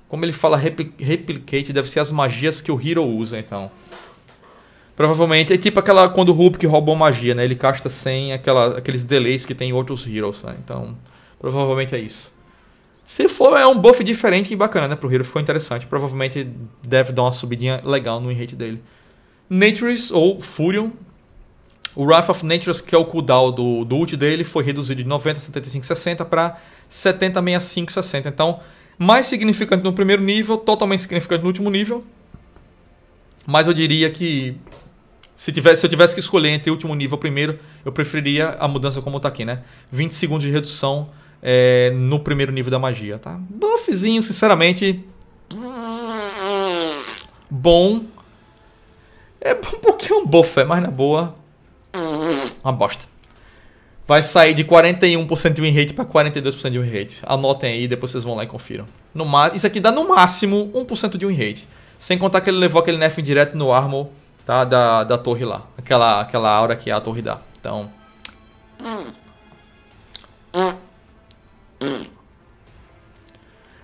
Como ele fala repli replicate, deve ser as magias que o hero usa, então. Provavelmente. É tipo aquela quando o Hulk roubou magia, né? Ele casta sem aquela, aqueles delays que tem em outros heroes, né? Então, provavelmente é isso. Se for, é um buff diferente e bacana, né? Pro Hero ficou interessante. Provavelmente deve dar uma subidinha legal no enrate dele. Nature's ou Furion. O Wrath of Nature's, que é o cooldown do, do ult dele, foi reduzido de 90, 75, 60 para 70, 65, 60. Então, mais significante no primeiro nível, totalmente significante no último nível. Mas eu diria que se, tivesse, se eu tivesse que escolher entre o último nível e o primeiro, eu preferiria a mudança como está aqui, né? 20 segundos de redução é, no primeiro nível da magia, tá? Buffzinho, sinceramente. Bom. É um pouquinho um buff, é, mas na boa. Uma bosta. Vai sair de 41% de win rate para 42% de win rate. Anotem aí, depois vocês vão lá e confiram. No isso aqui dá no máximo 1% de win rate. Sem contar que ele levou aquele nerf direto no armor tá? da, da torre lá. Aquela, aquela aura que a torre dá. Então.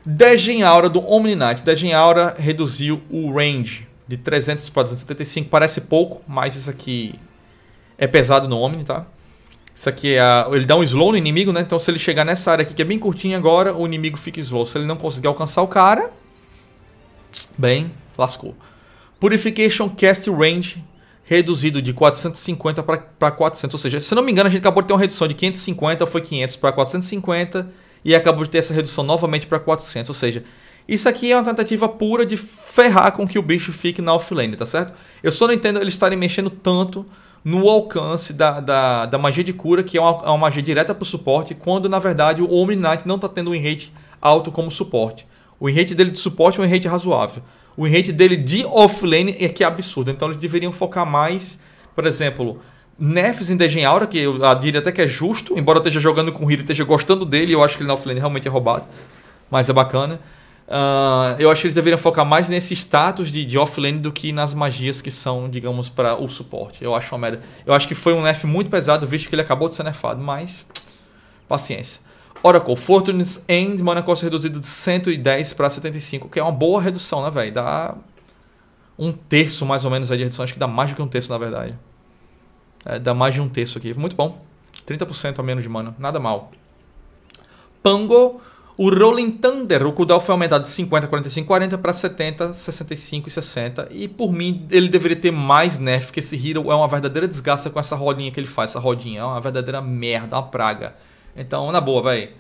Degen Aura do Omni Knight. Degen Aura reduziu o range de 300 para 275. Parece pouco, mas isso aqui é pesado no Omni, tá? Isso aqui é a... ele dá um slow no inimigo, né? Então se ele chegar nessa área aqui que é bem curtinha agora, o inimigo fica slow. Se ele não conseguir alcançar o cara, bem, lascou. Purification Cast Range reduzido de 450 para 400, ou seja, se não me engano a gente acabou de ter uma redução de 550, foi 500 para 450 e acabou de ter essa redução novamente para 400, ou seja, isso aqui é uma tentativa pura de ferrar com que o bicho fique na offlane, tá certo? Eu só não entendo eles estarem mexendo tanto no alcance da, da, da magia de cura, que é uma, é uma magia direta para o suporte, quando na verdade o Omni Knight não está tendo um rate alto como suporte. O rate dele de suporte é um rate razoável. O rate dele de offlane é que é absurdo, então eles deveriam focar mais, por exemplo, nerfs em Degen Aura, que eu ah, diria até que é justo, embora eu esteja jogando com o Hiro e esteja gostando dele, eu acho que ele na offlane realmente é roubado, mas é bacana. Uh, eu acho que eles deveriam focar mais nesse status de, de offlane do que nas magias que são, digamos, para o suporte. Eu acho uma merda. Eu acho que foi um nerf muito pesado, visto que ele acabou de ser nerfado, mas paciência. Oracle, Fortune's End, mana costa reduzido de 110 para 75, que é uma boa redução, né, velho? Dá um terço mais ou menos aí de redução, acho que dá mais do que um terço, na verdade. É, dá mais de um terço aqui. Muito bom. 30% a menos de mana. Nada mal. Pango. O Rolling Thunder, o cooldown foi aumentado de 50, 45, 40 para 70, 65 e 60. E por mim, ele deveria ter mais nerf, que esse hero é uma verdadeira desgasta com essa rodinha que ele faz. Essa rodinha é uma verdadeira merda, uma praga. Então, na boa, velho.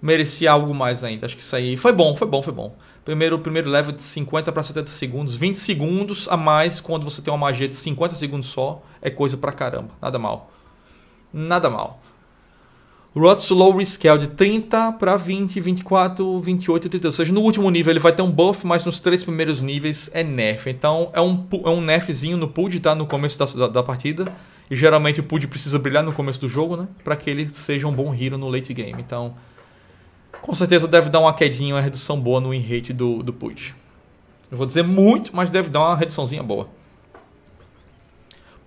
Merecia algo mais ainda. Acho que isso aí foi bom, foi bom, foi bom. Primeiro, primeiro level de 50 para 70 segundos, 20 segundos a mais quando você tem uma magia de 50 segundos só, é coisa pra caramba, nada mal. Nada mal. Rot Slow Rescale de 30 para 20, 24, 28 e 30. Ou seja, no último nível ele vai ter um buff, mas nos três primeiros níveis é nerf. Então é um, é um nerfzinho no PUD, tá? No começo da, da, da partida. E geralmente o PUD precisa brilhar no começo do jogo, né? Para que ele seja um bom hero no late game. Então com certeza deve dar uma quedinha, uma redução boa no win do, do put. Eu vou dizer muito, mas deve dar uma reduçãozinha boa.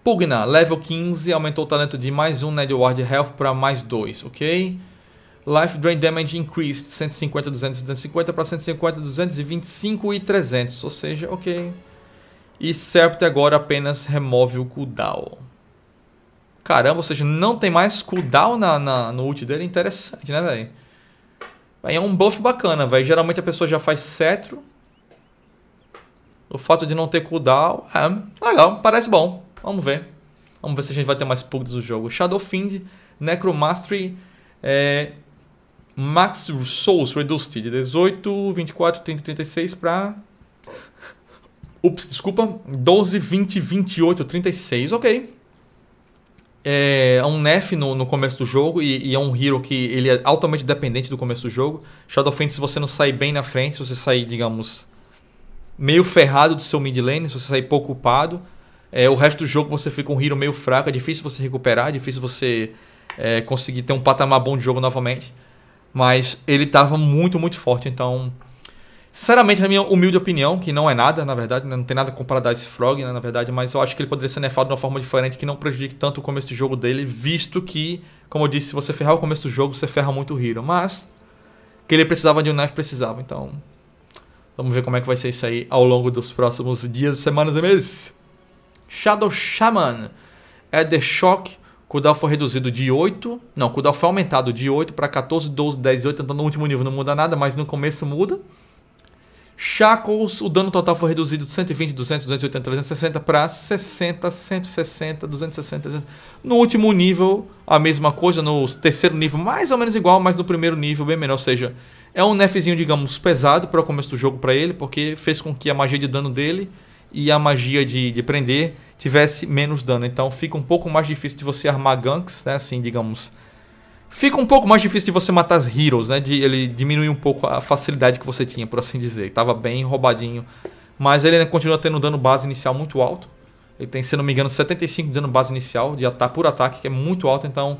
Pugna, level 15, aumentou o talento de mais um Ned Ward Health para mais dois, ok? Life Drain Damage Increased, 150, 200, 250 para 150, 225 e 300, ou seja, ok. E Serpt agora apenas remove o cooldown. Caramba, ou seja, não tem mais cooldown na, na, no ult dele, interessante, né, velho? Aí é um buff bacana, velho. Geralmente a pessoa já faz cetro. O fato de não ter cooldown. É, legal, parece bom. Vamos ver. Vamos ver se a gente vai ter mais pugs do jogo. Shadowfiend, Necromastery, é, Max Souls Reduced. De 18, 24, 30, 36 pra... Ups, desculpa. 12, 20, 28, 36. Ok. É, é um nerf no, no começo do jogo e, e, é um hero que ele é altamente dependente do começo do jogo. Shadow Fence, se você não sair bem na frente, se você sair, digamos, meio ferrado do seu mid lane, se você sair pouco upado, é, o resto do jogo você fica um hero meio fraco, é difícil você recuperar, é difícil você é, conseguir ter um patamar bom de jogo novamente. Mas ele estava muito, muito forte, então Sinceramente, na minha humilde opinião, que não é nada, na verdade, né, não tem nada comparado a esse Frog, né, na verdade, mas eu acho que ele poderia ser nefado de uma forma diferente que não prejudique tanto o começo de jogo dele, visto que, como eu disse, se você ferrar o começo do jogo, você ferra muito o Hero. Mas, que ele precisava de um knife precisava, então... Vamos ver como é que vai ser isso aí ao longo dos próximos dias, semanas e meses. Shadow Shaman é The Shock. Cooldown foi reduzido de 8. Não, cooldown foi aumentado de 8 para 14, 12, 10, 8. Então no último nível não muda nada, mas no começo muda. Shackles, o dano total foi reduzido de 120, 200, 280, 360 para 60, 160, 260, 360. No último nível, a mesma coisa. No terceiro nível, mais ou menos igual, mas no primeiro nível, bem melhor. Ou seja, é um nerfzinho, digamos, pesado para o começo do jogo para ele, porque fez com que a magia de dano dele e a magia de, de prender tivesse menos dano. Então fica um pouco mais difícil de você armar ganks, né? assim, digamos, Fica um pouco mais difícil de você matar as heroes, né? De, ele diminui um pouco a facilidade que você tinha, por assim dizer. Tava bem roubadinho. Mas ele continua tendo dano base inicial muito alto. Ele tem, se não me engano, 75 de dano base inicial de ataque por ataque, que é muito alto, então.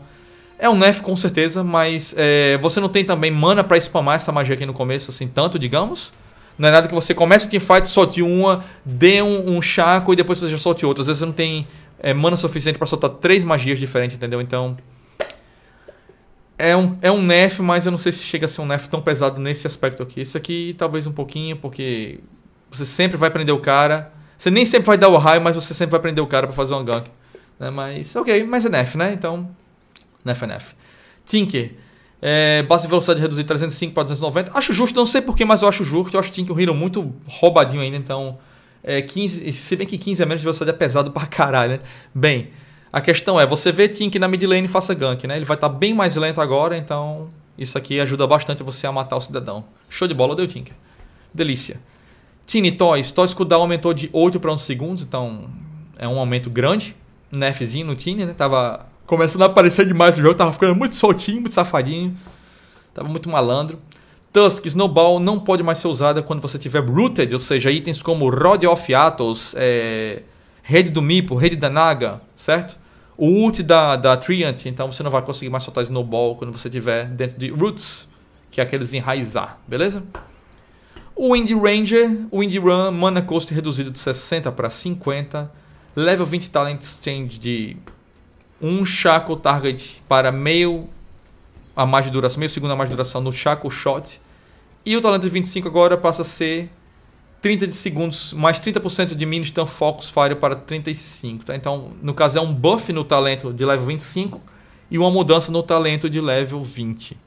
É um nerf com certeza, mas é, você não tem também mana para spamar essa magia aqui no começo, assim, tanto, digamos. Não é nada que você comece o teamfight, solte uma, dê um, um chaco e depois você já solte outra. Às vezes você não tem é, mana suficiente para soltar três magias diferentes, entendeu? Então é um, é um nerf, mas eu não sei se chega a ser um nef tão pesado nesse aspecto aqui. Isso aqui talvez um pouquinho, porque você sempre vai prender o cara. Você nem sempre vai dar o raio, mas você sempre vai prender o cara para fazer um gank. Né? Mas, ok, mas é nef, né? Então, nef é nef. Tinker. É, base de velocidade reduzir 305 para 290. Acho justo, não sei porquê, mas eu acho justo. Eu acho Tinker um hero muito roubadinho ainda, então... É, 15, se bem que 15 a menos de velocidade é pesado pra caralho, né? Bem... A questão é, você vê Tink na mid lane e faça gank, né? Ele vai estar tá bem mais lento agora, então isso aqui ajuda bastante você a matar o cidadão. Show de bola, deu Tinker. Delícia. Tini Toys. Toys Cooldown aumentou de 8 para 11 segundos, então é um aumento grande. Nerfzinho no Tini, né? Tava começando a aparecer demais no jogo, tava ficando muito soltinho, muito safadinho. Tava muito malandro. Tusk Snowball não pode mais ser usada quando você tiver Rooted, ou seja, itens como Rod of Atos, é... Rede do Mipo, Rede da Naga, certo? o ult da, da Treant, então você não vai conseguir mais soltar Snowball quando você tiver dentro de Roots, que é aqueles enraizar, beleza? O Wind Ranger, Wind Run, mana cost reduzido de 60 para 50, level 20 talent change de 1 um Shaco target para meio a mais de duração, meio segundo a mais de duração no Shaco Shot. E o talento de 25 agora passa a ser 30 de segundos, mais 30% de mini estão focus fire para 35, tá? Então, no caso, é um buff no talento de level 25 e uma mudança no talento de level 20.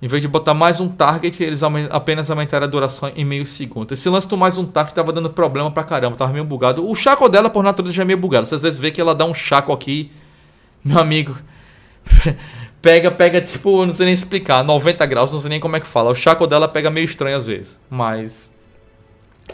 Em vez de botar mais um target, eles apenas aumentaram a duração em meio segundo. Esse lance do mais um target tava dando problema pra caramba, tava meio bugado. O chaco dela, por natureza, já é meio bugado. Você às vezes vê que ela dá um chaco aqui, meu amigo. pega, pega, tipo, não sei nem explicar, 90 graus, não sei nem como é que fala. O chaco dela pega meio estranho às vezes, mas...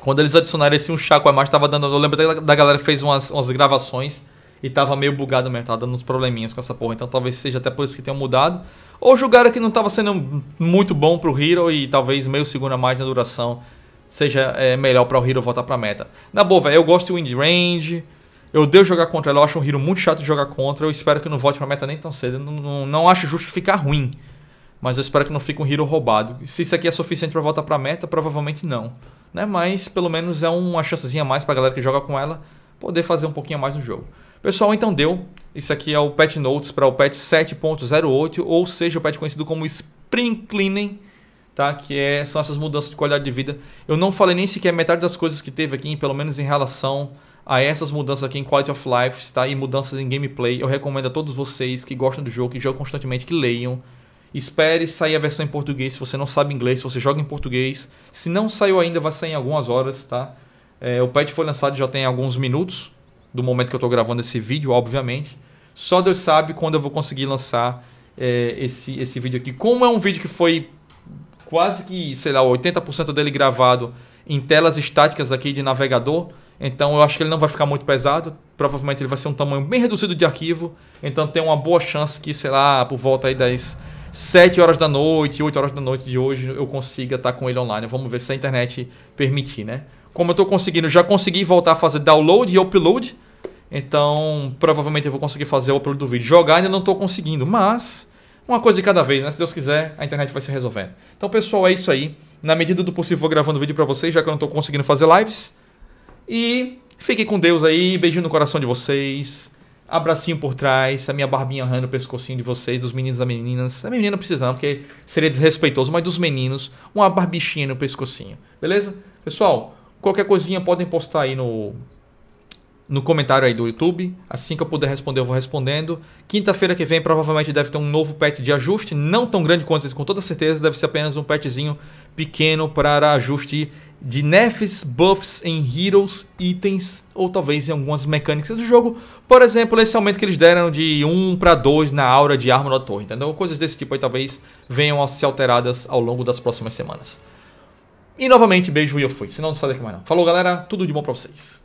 Quando eles adicionaram esse um chaco a mais, tava dando... Eu lembro da, da galera fez umas, umas gravações e tava meio bugado mesmo, tava dando uns probleminhas com essa porra. Então talvez seja até por isso que tenham mudado. Ou julgaram que não tava sendo muito bom pro Hero e talvez meio segundo a mais na duração seja é, melhor para o Hero voltar pra meta. Na boa, velho, eu gosto de Wind Range... Eu odeio jogar contra ela, eu acho um Hero muito chato de jogar contra. Eu espero que não volte pra meta nem tão cedo. Eu não, não, não acho justo ficar ruim. Mas eu espero que não fique um Hero roubado. Se isso aqui é suficiente para voltar pra meta, provavelmente não. Né? Mas pelo menos é uma chancezinha a mais pra galera que joga com ela poder fazer um pouquinho mais no jogo. Pessoal, então deu. Isso aqui é o patch notes para o patch 7.08, ou seja, o patch conhecido como Spring Cleaning, tá? que é, são essas mudanças de qualidade de vida. Eu não falei nem sequer metade das coisas que teve aqui, pelo menos em relação a essas mudanças aqui em quality of life tá? e mudanças em gameplay. Eu recomendo a todos vocês que gostam do jogo, que jogam constantemente, que leiam. Espere sair a versão em português se você não sabe inglês, se você joga em português. Se não saiu ainda, vai sair em algumas horas, tá? É, o patch foi lançado já tem alguns minutos do momento que eu estou gravando esse vídeo, obviamente. Só Deus sabe quando eu vou conseguir lançar é, esse, esse vídeo aqui. Como é um vídeo que foi quase que, sei lá, 80% dele gravado em telas estáticas aqui de navegador, então eu acho que ele não vai ficar muito pesado. Provavelmente ele vai ser um tamanho bem reduzido de arquivo. Então tem uma boa chance que, sei lá, por volta aí das 7 horas da noite, 8 horas da noite de hoje, eu consiga estar com ele online. Vamos ver se a internet permitir, né? Como eu estou conseguindo, já consegui voltar a fazer download e upload. Então, provavelmente eu vou conseguir fazer o upload do vídeo. Jogar ainda não estou conseguindo, mas uma coisa de cada vez, né? Se Deus quiser, a internet vai se resolvendo. Então, pessoal, é isso aí. Na medida do possível, vou gravando vídeo para vocês, já que eu não estou conseguindo fazer lives. E fiquem com Deus aí, beijinho no coração de vocês, abracinho por trás, a minha barbinha rando o pescocinho de vocês, dos meninos e das meninas. A menina não precisa não, porque seria desrespeitoso, mas dos meninos, uma barbichinha no pescocinho, beleza? Pessoal, qualquer coisinha podem postar aí no no comentário aí do YouTube. Assim que eu puder responder, eu vou respondendo. Quinta-feira que vem provavelmente deve ter um novo patch de ajuste, não tão grande quanto esse, com toda certeza, deve ser apenas um patchzinho pequeno para ajuste de nerfs, buffs em heroes, itens ou talvez em algumas mecânicas do jogo. Por exemplo, esse aumento que eles deram de 1 para 2 na aura de arma da torre, entendeu? Coisas desse tipo aí talvez venham a ser alteradas ao longo das próximas semanas. E novamente, beijo e eu fui. Senão não sai daqui mais não. Falou galera, tudo de bom pra vocês.